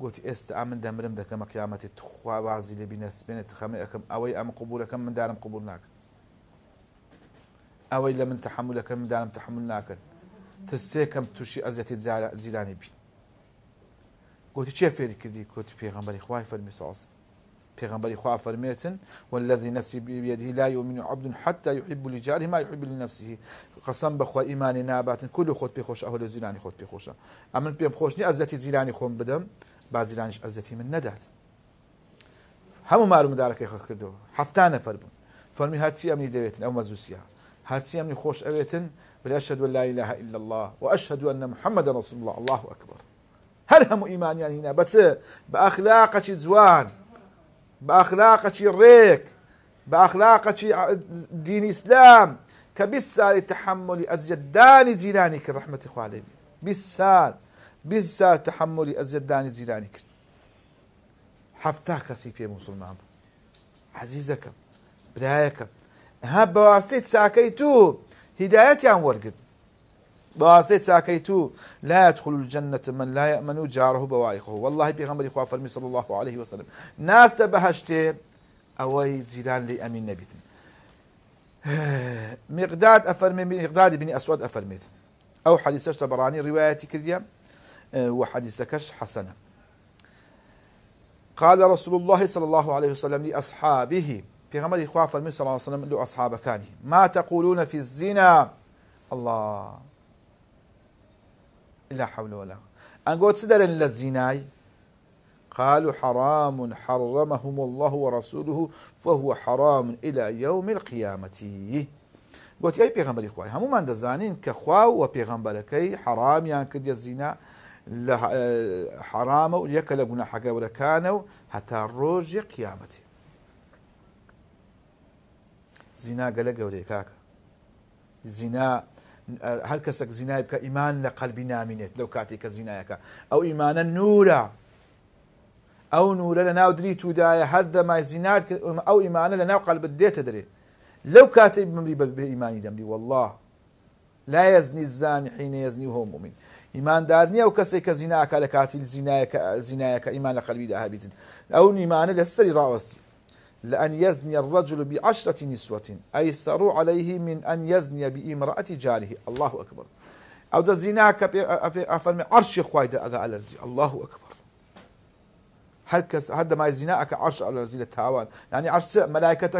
قلت است أمن دمرم دك ما قيامتي تخوا بعزي لبينا سبينة خمي أكم أوي أم قبول أكم من دارم قبول ناك لمن تحملك من تحملەکە تحملنا تحمل تسيكم تشي تووشی ئەزەتی جیرانی بین گوتی چێ فێری کردی کۆتی پێغمبەری خوای فەرمی سااست پێغمبەری خوا فرميتن والذي نفسي بيده لا يؤمن عبد حتى يحب لجاره ما يحب لنفسه قسم بخوا إيماني نابات كل خود بخوش أهل زيلاني خود بخوش أمن بيم خوشني أزتي زيلاني خون بدم بعد زيلانيش أزتي من ندات همو معلوم دارك يخكدو كردو حفتان فربون فرمي هاتسي أمني دويتن أو مزوسيها هاتسي امني خوش اويتن بل اشهد ان لا اله الا الله واشهد ان محمد رسول الله الله اكبر هل هم ايمان يعني هنا بس باخلاقك زوان باخلاقك ريك باخلاقك دين اسلام كبسال تحمل ازجدان زيلانك رحمه الله بسال بسال تحمل ازجدان زيلانك حفتاك سي بي مسلمان عزيزك برايك ها بواسطة ساكيتو هدايتي عن ورقد بواسطة ساكيتو لا يدخل الجنة من لا يأمن جاره بوائخه والله پێغەمبەری خوا وفرمي صلى الله عليه وسلم ناس بەهشتێ ئەوەی زيدان لي أمين نەبیتن [SIGHS] مقداد أفرمي من مقداد بني أسود أفرميت أو حديثة تبراني روايتي كريا اه، وحديثة كش حسنة قال رسول الله صلى الله عليه وسلم لأصحابه صلى الله عليه وسلم لو ئەسحابەکانی ما تقولون في الزنا الله لا حول ولا قوة أن دەرن سدر للزناي قالوا حرام حرمهم الله ورسوله فهو حرام إلى يوم القيامة قلت أي بيغمبري خواي هم من دزانين كخوا كي حرام يعني كد يزينا حرام وليك لقنا حقا كانوا حتى الروج قيامته زینا گەلە گەورەیە کاکە زینا هەر کەسێک زینای بکە ئیمان لە قەلبی نامینێت لەو کاتێک کە زینایەکە ئەو ئیمانە نورە ئەو نورە لە ناو دری تودایە هەر دەمای زینات ئەو ئیمانە لە ناو قەلبت دێتە دەرێت لەو بمری بە بێ ئیمانی دەمری والله لا يزني الزاني حين يزني وهو مؤمن إيمان دارني أو كسي كزناك لكاتي زنايك زنايك إيمان لقلبي داهبيتن أو إيمان للسري راوستي لأن يزني الرجل بعشرة نسوة أيسر عليه من أن يزني بامرأة جاره الله أكبر أو زناك أفرمي عرش خوايدة أغا الله أكبر هر هر کس هەرکەس هەردە مایزینناکە عرش لەزی لە تاوان یعنی ینی عش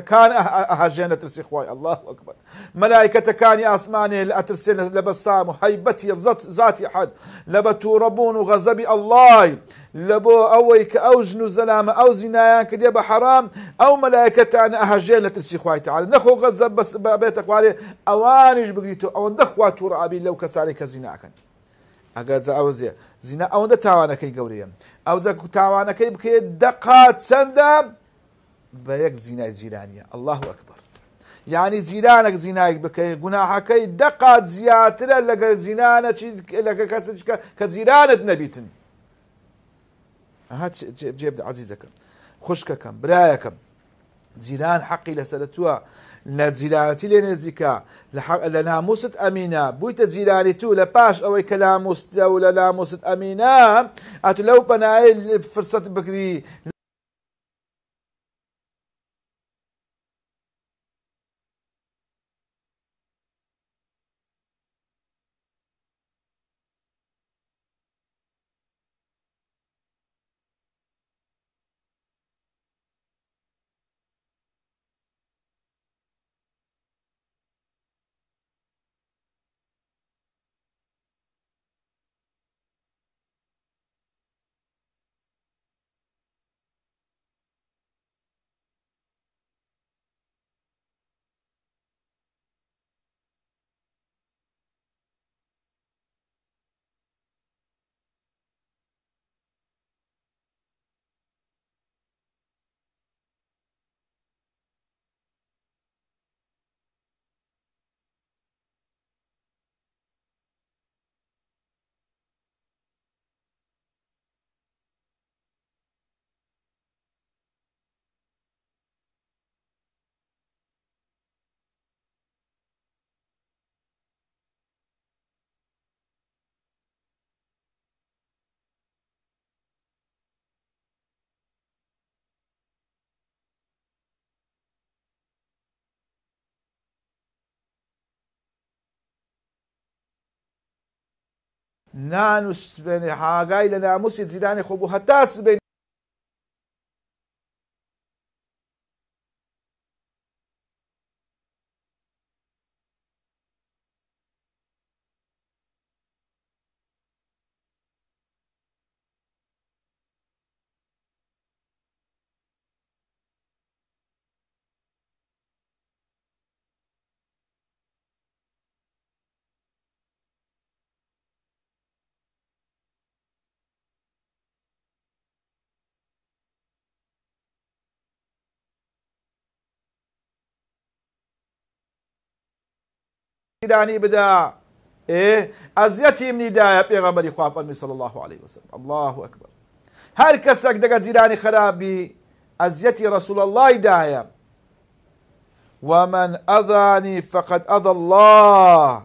کان ئاهژێن لە ترسی خخوای الله اکبر مەلایکەتەکانی کانی آسمانی لاترسی لە سام و حیبەتی ذاتی حد لە بە تووڕەبوون و غەزەبی ئەلای لە بۆ ئەوەی او ئەو ژن و زەلامە ئەو زینایان کردێ بە حرام ئەو مەلایکەتان ئەهژێن لە ترسی خوایتال نەخۆ غەزە بەس بابێتە خوارێ ئەوانش بگریت و ئەوەندە خوا تووڕابی لەو کەسانی کە زیناکەن. ئەگەر ئەوزێ زینا ئەوەندە تاوانەکەی گەورەیە ئەوزە تاوانەکەی بکەیت دەقات چەندە بە یەک زینای زیرانیە الله ئەکبەر یعنی زیرانەك زینایك بکەیت گوناحەکەی دەقات زیاترە لەگەر زیرانە لەگە کەسکە کە زیرانت نەبیتن جێب عزیزەکەم خوشکەکەم برایەکەم زیران حەقی لەسەرەتووە لە جیرانەتی لێ نزیکە لە ناموست ئەمینە بوویتە جیرانی تو لە پاش ئەوەی کە لاموستە و لە لاموست ئەمینە ئەتو لەو پەنایل فرسەت بکری נענוס בן חגי לנעמוס יצידן חובו הטס בן داني بدا إيه أزيتي من يا بيغمبري خواب أمي صلى الله عليه وسلم الله أكبر هر كسك دقا زيداني خرابي أزيتي رسول الله دايا ومن أذاني فقد أذى الله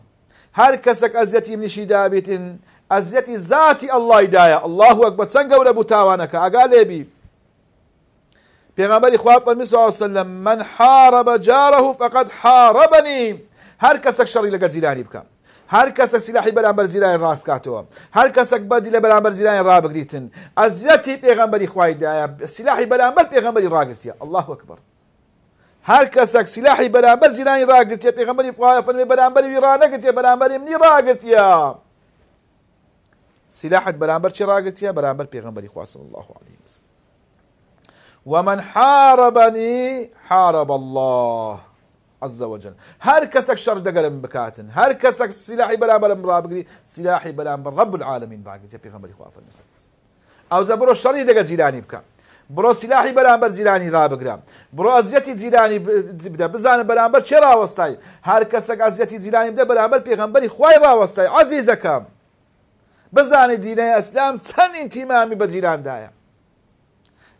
هر كسك أزيتي من شدابة أزيتي ذاتي الله دايا الله أكبر سنقول أبو تاوانك أقال بي پیغمبر خواب فرمی صلی الله عليه وسلم من حارب جاره فقد حاربني هر شری زیرانی هەر کەسێک شەڕی لەگە جیرانی بکە هەر کەسێک سیلاحی بەرامبەر زیرانی ڕاستکاتەوە هەر کەسێک بەردی لە بەرامبەر زیرانی ڕابگریتن ئەزیەتی پێغەمبەری خوایدایە سیلاحی پیغمبری را ڕاگرتیە الله اکبر هر وەکبەر هەر کەسێک سیلاحی بەرامبەر زیرانی ڕاگرتیە پێغەمبەری خوایە فەرمێ بەرامبەری ویڕانەگرتیە بەرامبەری منی را ڕاگرتیە سلاحت بەرامبەر چی را ڕاگرتیە بەرامبەر پێغمبەری خواصل الله عليه وسلم ومن حاربني حارب الله عز وجل هەر کەسێک شەڕ دەگەرم بکاتن بلا بلا سیلاحی بەرامبەرم ڕابگری سیلاحی بەرامبەر ڕەب العالمین ڕاگرێت پێغەمبەری خوافە ئەوزە بڕۆ شەڕی دەگە بلا بکە بڕۆ سیلاحی برو جیرانی ڕابگرام بدا بزان بلا بلا بزانم بەرامبەر هر ڕاوەستای هەر کەسێک بدا بلا بلا بەرامبەر پێغەمبەری خوای ڕاوەستای عزیزەکەم بزان دینای اسلام چەند ئینتیمامی بە جیراندایە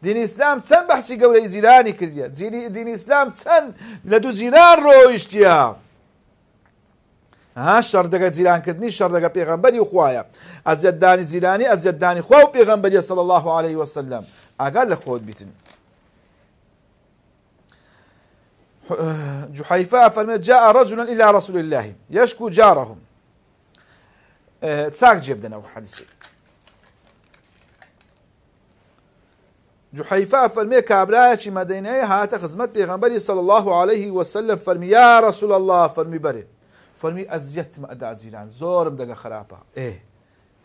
دین اسلام چەند بحثی گەورەی زیرانی کردیە زیری دینی ئیسلام چەند لە دوو زیران ڕۆیشتە ها شەردەگە زیرانکردنی شەردەگە پێغەمبەری خوایە ئەزیەتدانی زیرانی ئەزیەتدانی خوا و پێغەمبەری صلی الله عليه وسلم ئاگار لە خۆت بیتن [CLEARS THROAT] جحيفة فرمت جاء رجل إلى رسول الله يشكو جارهم تساك جيب دنا وحديثي جحيفة فرمي كابرايتي مدينة هات خزمت بيغمبري صلى الله عليه وسلم فرمي يا رسول الله فرمي بري فرمي أزيت ما أدع زيران زورم دقا خرابة إيه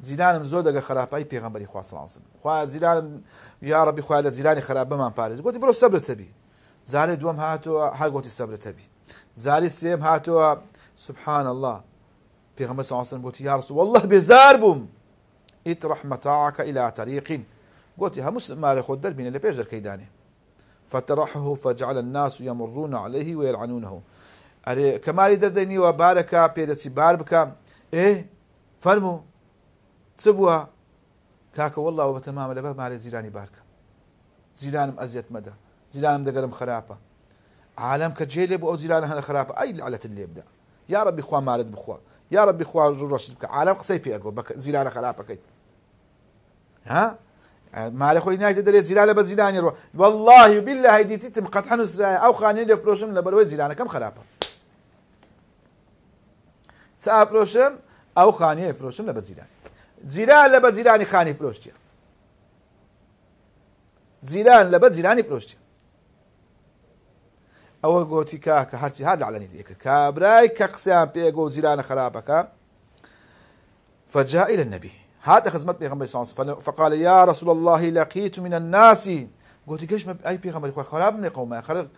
زيرانم زور دقا أي خواه صلى الله عليه وسلم خواه زيرانم يا ربي خواه زیرانم یاربی من لە زیرانی برو صبر تبي زاري دوام هاتو ها هاتووە صبر تبي زاري سيم هاتو سبحان الله صلى الله عليه وسلم ساسن يا رسول والله بزار بوم إت ڕەحمەتاکە إلى طريقين قوتي همس ماري خود دربين اللي بيجر كيداني فتراحه فجعل الناس يمرون عليه ويلعنونه أري كماري دردني وباركا بيدتي باربكا إيه فرمو تبوا كاك والله وبتمام لبا ماري زيراني باركا زيرانم أزيت مدى زيرانم دقرم خرابة عالم كجيلي بو أو زيران هنا خرابة أي علت اللي يبدأ يا ربي خوا مارد بخوا يا ربي خوا رشد عالم قصي بي بك زيران خرابة كي ها مالی خۆی نایتە دەرێت زیرا لە بە زیرانی ڕوە واللهی بله هەیدیتی تم قەت هەنووسرایە ئەو خانەی دەفرۆشم لە بەرەوەی زیرانەکەم خراپە چاپۆشم ئەو خانەیە فرۆشم لە بە زیرانی زیران لە بە زیرانی فروشتي فرۆشتە زیران لە بە زیرانی فرۆشتە ئەوە گۆتی کا کە هەرچی هاات لەعلەنی دیکرد کابرای کە قسەیان پێگۆ زیرانە خراپەکە هذا خدمت پیغمبر اسلام فقال يا رسول الله لقيت من الناس قلت ليش ما اي پیغمبر خراب من قومه خرب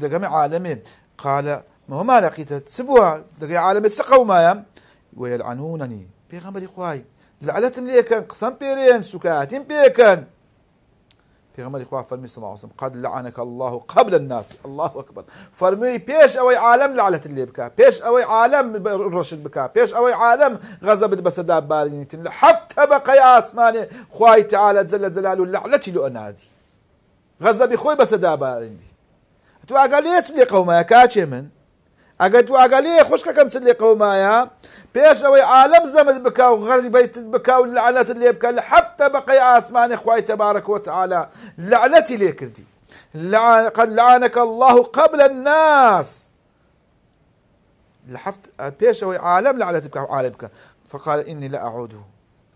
دقم عالمه قال ما هو ما لقيت سبوا دقي عالمه سقوا ما ويلعنونني پیغمبر اخواي لعلتم ليكن قسم بيرين سكاتين بيكن پیغمبر إخوة فرمي صلى الله عليه وسلم قد لعنك الله قبل الناس الله أكبر فرمي بيش أوي عالم لعلة اللي بکا بيش أوي عالم رشد بکا بيش أوي عالم غضب بسدا بارینتن حفت يا آسمان خوای تعالى زل جلاله لعنتی لو أنادي غضب خوی بسدا بارين تو اگلیت لی يا کاچه من خوش که کم تلی قوم آیا پیش اوی عالم زەمت بک و غەری بیت بک و لەعەت لێ بکە لە حفتە بەقەی ئاسمانی خخوای تەبارەکەوت عالا لەعەتی لێ کردی قد لعانك الله قبل الناس لحفت بيش أو عالم لعنتك أو عالمك فقال إني لا أعوده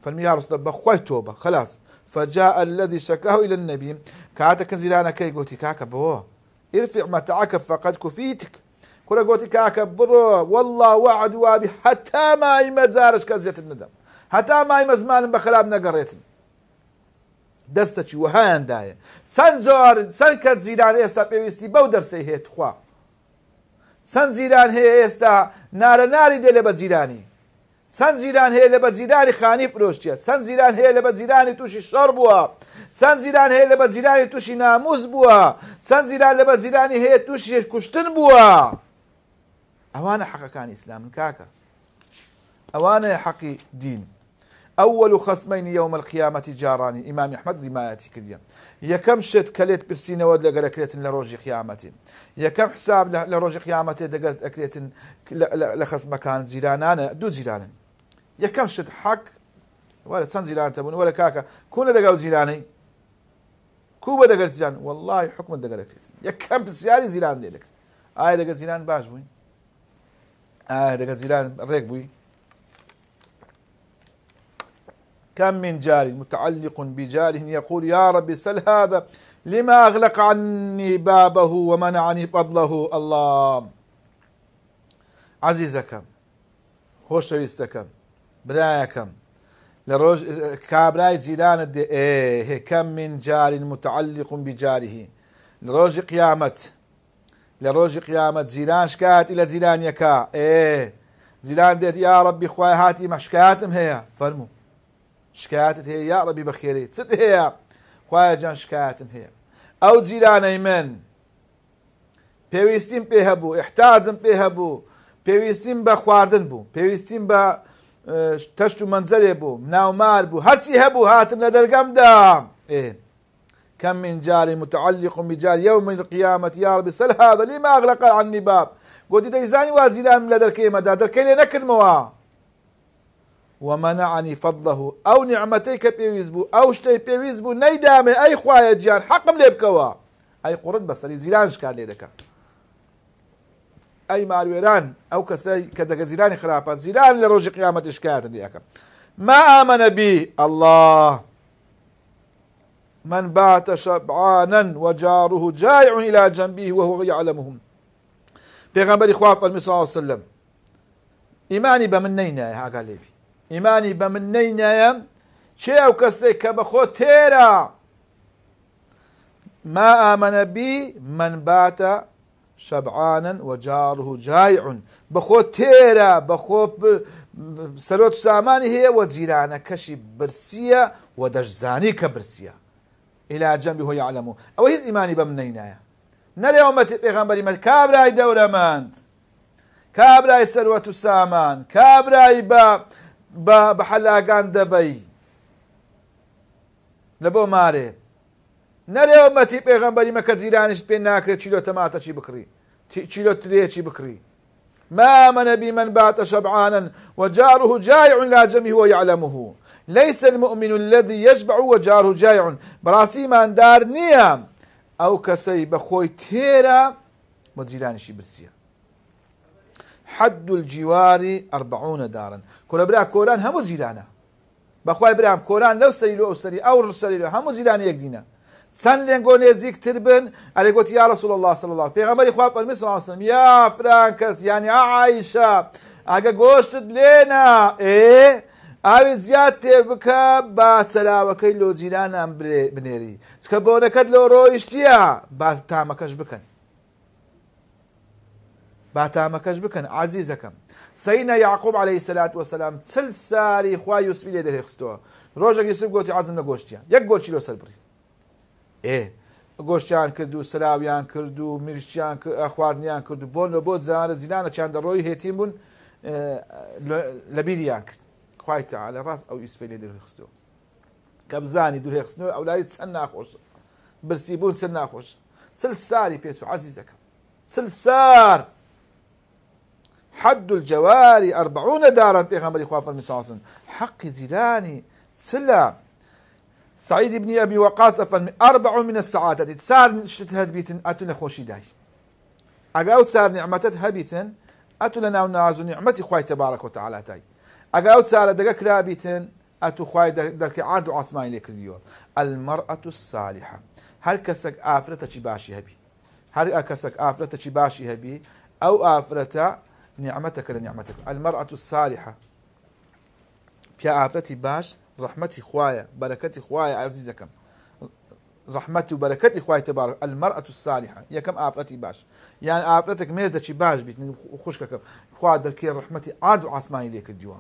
فالمي رسول الله توبة خلاص فجاء الذي شكاه إلى النبي كاتك زيلانا كي قوتي كاكا بو ارفع متعك فقد كفيتك کورە گوتی کاکە بڕۆ والله وعدوابی حتا مایمە جارش کە زیێتت ندەم هەتا مایمە زمانم بە خراب نەگەڕێتن دەرسەکی وهایاندایە چەند زۆر چەند کە زیران ئێستا پێویستی بەو دەرسی هێتخوا چەند زیران هەیە ئێستا نارە ناری دێ لە بە زیرانی چەند زیران هەیە لە بە زیرانی خانی فرۆشتە چەند زیران هەیە لە بە زیرانی تووشی شەڕ بووە چەند زیران هەیە لە بە زیرانی تووشی ناموز بووە چەند زیران لە بە زیرانی هەیە تووشی کوشتن بووە. أوانا حق كان إسلام كاكا أوانا حق دين أول خصمين يوم القيامة جاراني إمام أحمد رمايتي كذيا يا كم شت كليت برسينة ود لقل أكلت لروجي قيامتي يا كم حساب لروجي قيامتي لقل أكلت لخص مكان زيران أنا دو زيران يا كم شت حق ولا تسان زيران تبون ولا كاكا كون دقاو زيراني كوبا بدقل زيران والله حكم دقل أكلت يا كم بسياري زيران ديلك آي دقا زيران باش بوين آه دقت زيلان الريق بوي كم من جار متعلق بجاره يقول يا رب سل هذا لما أغلق عني بابه ومنعني فضله الله عزيزكم خۆشەویستەکەم برایەکەم لە لروج كابراي زيلان دێ ئێ إيه، من جار متعلق بجاره لروج قيامه لە ڕۆژی قیامەت جیران شکاتی لە جیرانیەکە ئێ جیران دێت یا ڕەبی خوای هاتی مەشکاتم هەیە فەرمو شکاتت هەیە یا ڕەبی بەخێری چت هەیە خوایە جان شکاتم هەیە ئەو جیرانەی من پێویستیم پێ هەبوو احتازم پێ هەبوو پێویستیم بە خواردن بوو پێویستیم بە تەشت و منجەرێ بوو ناومار بوو هەرچی هەبوو هاتم لە دەرگەمدا ئێ كم من جار متعلق بجار يوم القيامة يا رب سل هذا لما أغلق عني باب قد ديزاني من لدركي مدى دركي لنكر موا ومنعني فضله أو نعمتيك بيويزبو أو شتي بيويزبو نيدامي أي خوايا جان حقم ليبكوا أي قرد لي زيلان شكال ليدكا أي ويران أو كسي كدك زيلاني خلافة زيلان لروج قيامة إشكات لدك ما آمن بي الله من بات شبعانا وجاره جايع الى جنبه وهو يعلمهم بيغمبري خواف صلى الله عليه وسلم ايماني بمنينا يا غالبي ايماني بمنين يا شي او كسي كبخو تيرا ما امن بي من بات شبعانا وجاره جايع بخو تيرا بخو سروت ساماني هي وزيرانا كشي برسيا ودجزاني كبرسيا إلى جنبه هو يعلم أو هيز إيماني بمنينا نري أمتي بيغمبري ما كابراي دورة ماند كابراي سروة سامان كابراي با با بحلاقان دبي لبو ماري نري أمتي بيغمبري ما زيرانش بين ناكري تشيلو تماتا چي بكري تشيلو تريه چي بكري ما من بمن بات شبعانا وجاره جائع لا جمه ويعلمه ليس المؤمن الذي يجبع وجاره جائع براسي ما دار نيا او كسي بخوي تيرا شي برسيا حد الجوار أربعون دارا كورا برا كوران همو جيلانا بخوي ابراهيم كوران لو سليلو او سري أو رسري همو هم جيرانا يقدينا سن لنقول يزيك تربن على قلت يا رسول الله صلى الله عليه وسلم پیغمبر صلى الله عليه وسلم يا فرانكس يعني يا عائشة أجا قوشت لنا ايه ئاوی زیاد تێ بکە با چەلاوەکەی لۆجیرانان بنێری چکە بۆنەکەت لۆ ڕۆیشتە با تامەکەش بکەن با تامەکەش بکەن عزیزەکەم سینە یاقوب عليه سلات وسلام چل ساری خوا یوسفی لێ دەرێخستەوە ڕۆژێکی سب گۆتی عزم لە گۆشتیان یەک گۆچی لۆ سەر بڕی ئێ گۆشتیان کرد و سراویان کرد و میرشیان خواردنیان کرد و بۆن لە بۆ زارە زیلانە چیان دەڕۆی هێتیم بوون لەبیریان کرد خی على راس او یوسفی لێ درخستۆ كم زاني دوور هێخستنەوە ئەولایت چەند ناخۆش برسی بوون چەند ناخۆش چل ساری پێچ و عزیزەکەم چل سار حد الجواری ئەربعونە داران پێغەمبەری خوافەر میساسن سعيد بن أبي وقاص أفن أربع من السعادة تسار شت هدبيتن أتو خوشي داي أقاو تسار نعمتت هبيتن أتو لنا وناز نعمتي خواي تبارك وتعالى تاي ئەگە ئەو چارە دەگە کرابیتن ئەتوخوای دەکە عرد و ئاسمانی لێ کردیوە ئەلمەڕەت و سالیحە هەر کەسێک ئافرەتە چی باشی هەبی هەر کەسێک ئافرەتە چی باشی هەبی ئەو ئافرەتە نیعممەتەکە لە نیعممەتەکە ئەلمەڕەت پیا باش رحمتي خوایە بركتي خوایە عزیزەکەم رحمتي و بەرەکەتی تبارك المرأة الصالحة كم ئافرەتی باش یان ئافرەتێک مێردەچی باش بیت خوشکەکەم خوا دەکێ ڕحمەتی ئارد و ئاسمانی لێ کردیوە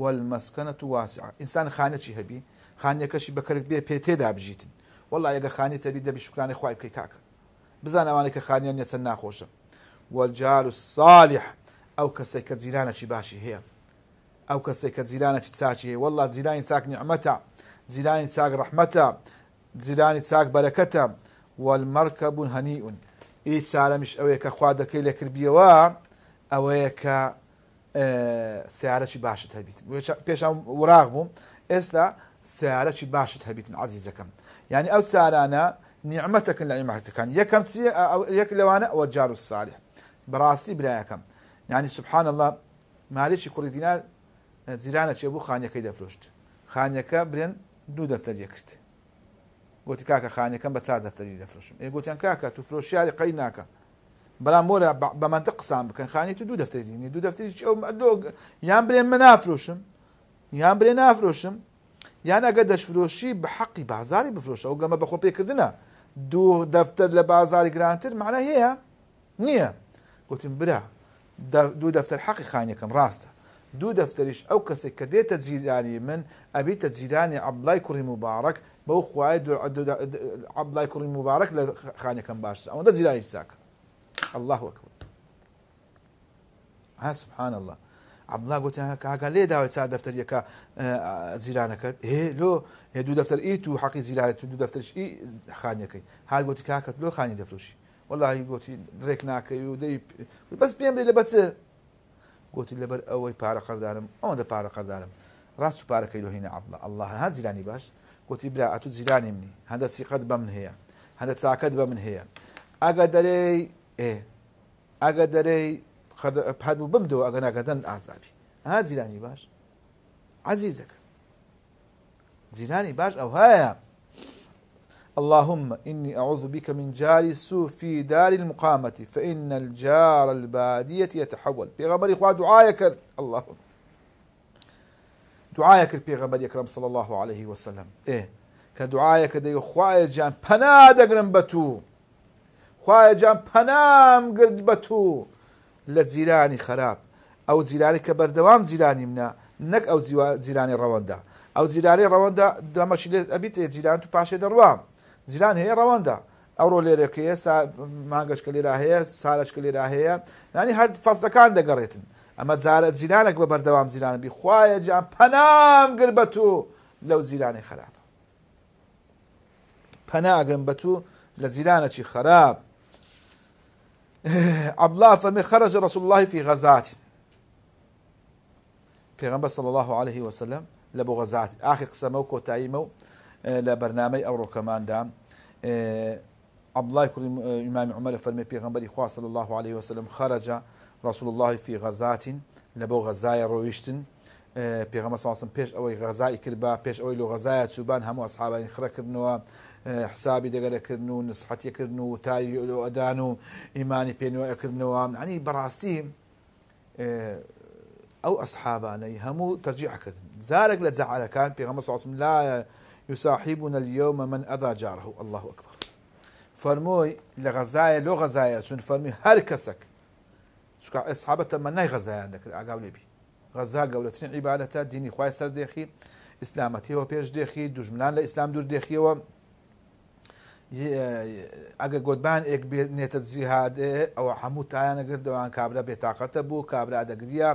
والمەسکەنە تو واسع ئینسان خانەکی هەبی خانیەکەشی بەکەرک بێ پێ تێدا بژیتن وڵی ئەگە خانی تەبی دەبی شکرانی خوای بکەی کاکە بزان ئەوانە کە خانیان نەچەند ناخۆشە وەجار و ساالح ئەو کەسێک کە زیرانەی باشی هەیە ئەو کەسێک کە زیرانەی چاچی هەیە وڵات زیرانی چاک نیعممەتە زیرانی چاک ڕحمەتە زیرانی چاک بەرەکەتە والمەرکە بوون هەنیئون هیچ چارەمیش ئەوەیە کە خوا دەکەی لێکردبیەوە ئەوەیە کە سیارەی باشت هەبیت پێشان وراغ بووم ئێستا سیارەی باشت هەبیتن عزیزەکەم یعنی ئەو سارانە نیعممەتەکەن لە ئیماحەکان یەکەم چیە یەک لەوانە ئەوە جار و ساالح بەڕاستی برایەکەم یعنی سبحان الله مالێکی کوڕی دیینار زیرانە چێ بوو خانەکەی دەفرۆشت خانەکە برێن دوو دەفتەریە کرد گوتی کاکە خانەکەم بە چار دەفتەری دەفرۆشم ێ گوتیان کاکە تو فرۆشیاری قەی ناکە بەڵام مۆرە بەمانتە قسان بکەن خانێت دوو دەفتەرینی دوو دەفتری یان برێن من نافرۆشم یان برێن نافرۆشم یان ئەگە دەشفرۆشی بە حەقی بازاری بفرۆشە ئەو گەمە بەخۆ پێکردنە دوو دەفتەر لە بازاری گرانتر معە هەیە نییە گوتیم برا دوو دەفتەر حەقی خانەکەم ڕاستە دوو دەفتەریش ئەو کەسێک کە دێتە جیرانی من ئەبیتە جیرانی عبلای کوڕی مبارەک بەو خوای عبلای کوڕی مبارەک لە خانەکەم باشتر ئەوەندە جیرانی ساکە الله وەکەوت ها سبحان الله عبدڵ گوتیان کاگا لێ داوای چا دەفتەرەکە زیرانەکەت هێ لۆ هێ دوو دەفتەر ئی تو حەقی زیرانێت دوو دەفتەرش ئی خانیەکەی هار گوتی کاکەت لۆ خانی دەفرۆشی وەڵی گوتی درێک ناکەی و دەی بەس پێم لێ لە بەچە گوتی لەبەر ئەوەی پارە قەردارم ئەوەندە پارە قەردارم ڕاست و پارەکەی لۆهینە عبدڵ الله هەر زیرانی باش گوتی برا ئەتو زیرانی منی هەندە سیقەت بە من هەیە هەندە چاکەت بە من هەیە ئەگە دەرەی إيه ئەگە دەرەی پاد و بمدەوە ئەگە ناگەدەن ئازابی ها زیرانی باش عزيزك زیرانی باش او هيا اللهم إني أعوذ بك من جار السوء في دار المقامة فإن الجار البادية يتحول بيغمبر إخوة دعاية كرت اللهم دعائك كرت بيغمبر يكرم صلى الله عليه وسلم إيه كدعائك كدي إخوة جان پنا دقرن بتو خوایە جان پەنام گرد بە تو لە جیرانی خراپ ئەو جیرانی کە بەردەوام جیرانی منە نەک ئەو جیرانی ڕەوەندا ئەو جیرانی ڕەوەندا دەمەشی لێت ئەبیێ جیران تو پاشێ دەڕوام جیران هەیە ڕەوەندا ئەوڕۆ لێرەکەیە مانگەشکە لێرا هەیە سالشکە لێرا هەیە نانی هەر فەستەکان دەگەڕێتن ئەمە جارە جیرانێک بە بەردەوام جیرانبی خوایە جان پەنام گر بە تو لەو جیرانی خراپ پەناگرم بە تو لە جیرانە چی خراپ [LAUGHS] Abdullah فرمي خرج رسول الله في غزات پیغمبر صلى الله عليه وسلم لبو غزات آخر قسمو كوتايمو لبرنامج أورو كمان دام عبدالله كل إمام عمر فرمي پیغمبر خواه صلى الله عليه وسلم خرج رسول الله في غزات لبو غزايا رويشتن پیغمبر صلى الله عليه وسلم پیش أوي غزائي كربا پیش أوي لو غزايا تسوبان همو أصحابين خركرنوا حسابي دقل كرنو نصحتي كرنو تاي أدانو إيماني بينو كرنو يعني براسي آه، أو أصحابنا يهمو ترجع كرن زارق لتزعل كان في غمص عصم لا يصاحبنا اليوم من أذى جاره الله أكبر فرموي لغزايا لو غزايا تون فرمي هركسك شكا أصحابة ما ناي غزايا عندك أقابل بي غزا قولتين عبادة ديني خواي سر ديخي إسلامتي هو بيش ديخي دجملان لإسلام دور ديخي و ئەگە گۆتبان ئێک نێتە جیهادێ ئەوە هەموو تایانە گردەوەیان کابرا بێتاقەتە بوو کابرا دەگریە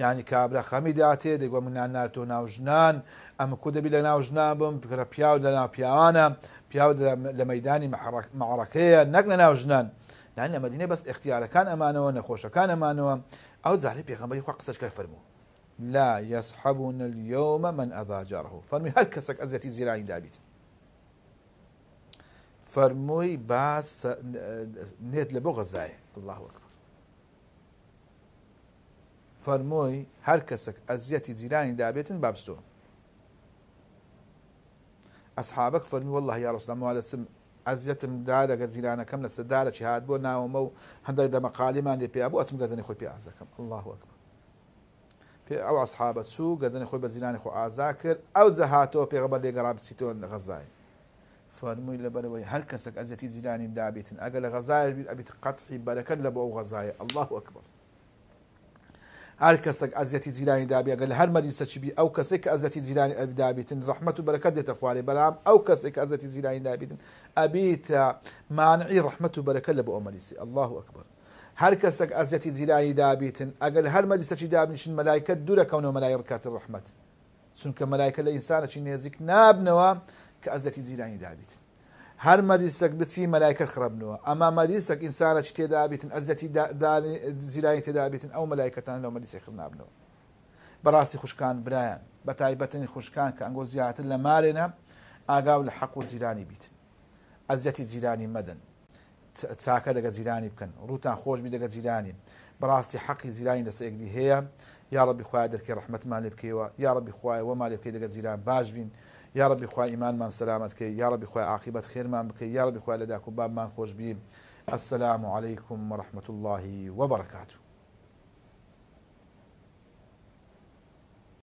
ینی کابرا خەمیداتێ دەگوە منان نارتۆ ناوژنان ئەمە کو دەبی لە ناوژنان بم پکرە پیاو لە ناو پیاوانە پیاو لە مەدانی مەعڕەکەیە نەک لە ناوژنان نان لە مدینێ بەس اختیارەکان ئەمانەوە نەخۆشەکان ئەمانەوە ئەو زاری پێغەمەری خوا قسەشکە فرموو لا يصحبون اليوم من أذا جاره فرمي هل كسك أزيتي زيراني دابيت فەرمووی باس نێت لە بۆ غەزایە الله وەکبر فەرمۆی هەر کەسێک ئەزیەتی جیرانی دابێتن بابستۆ ئەسحابك فەرمی والله یا ڕستم والسم ئەزیەتم دادەگە جیرانەکەم لە سەدارە چی هاات بۆ ناوەمە و هەندێک دەمەقالیمان لێ پێیا بۆ ئەچم گەزنی خۆی پیازەکەم الله وەکبر پێ ئەو ئەسحابەت چوو گەدنی خۆی بە زیرانی خۆ ئازا کرد ئەو زەهاتەوە پێغەبەر لێگەڕابسیتۆن غەزای فرمي لبر وي كسك ازتي زيداني دابيت اجل غزاير بيت ابي قطح بركه لب او الله اكبر هر كسك ازتي زيداني دابي اجل هر مجلس تشبي او كسك ازتي زيداني ابي دابيت رحمه بركه دي تقوالي برام او كسك ازتي زيداني دابيت ابيت مانع رحمه بركه لب او الله اكبر هر كسك ازتي زيداني دابيت اجل هر مجلس تشي دابنش الملائكه دور كونه ملائكه الرحمه سنك ملائكه الانسان تشي نيزك نابنوا کە ئەزەتی جیرانی دابیتن هەر مەریسەك بچی مەلایکە خڕبنەوە ئەما مەریسەك ئینسانە چ تێدابیتن ئەزەتی زیرانی تێدابیتن ئەو مەلایکەتان لەو مەریسی خنابنەوە بەڕاستی خوشکان برایان بە تایبەتنی خوشکان کە ئەنگۆ زیاتر لە مارێنە ئاگاو لە حەق و زیرانی بیتن ئەزەتی زیرانی مەدەن چاکە دەگە زیرانی بکەن ڕوتان خۆشبی دەگە زیرانی بەڕاستی حەقی زیرانی لەس ێکدی هەیە یاڕە بخوای دەرکێ ڕحمەتمان لێ بکەوە یاڕە بخوای وەما لێ بکەی دەگە زیران باش بین یا ربی خوا من سلامت کەی یا ربی خوا عاقبت من بکەی یا ربی خوا باب من خوش بیم السلام عليكم ورحمة الله وبركاته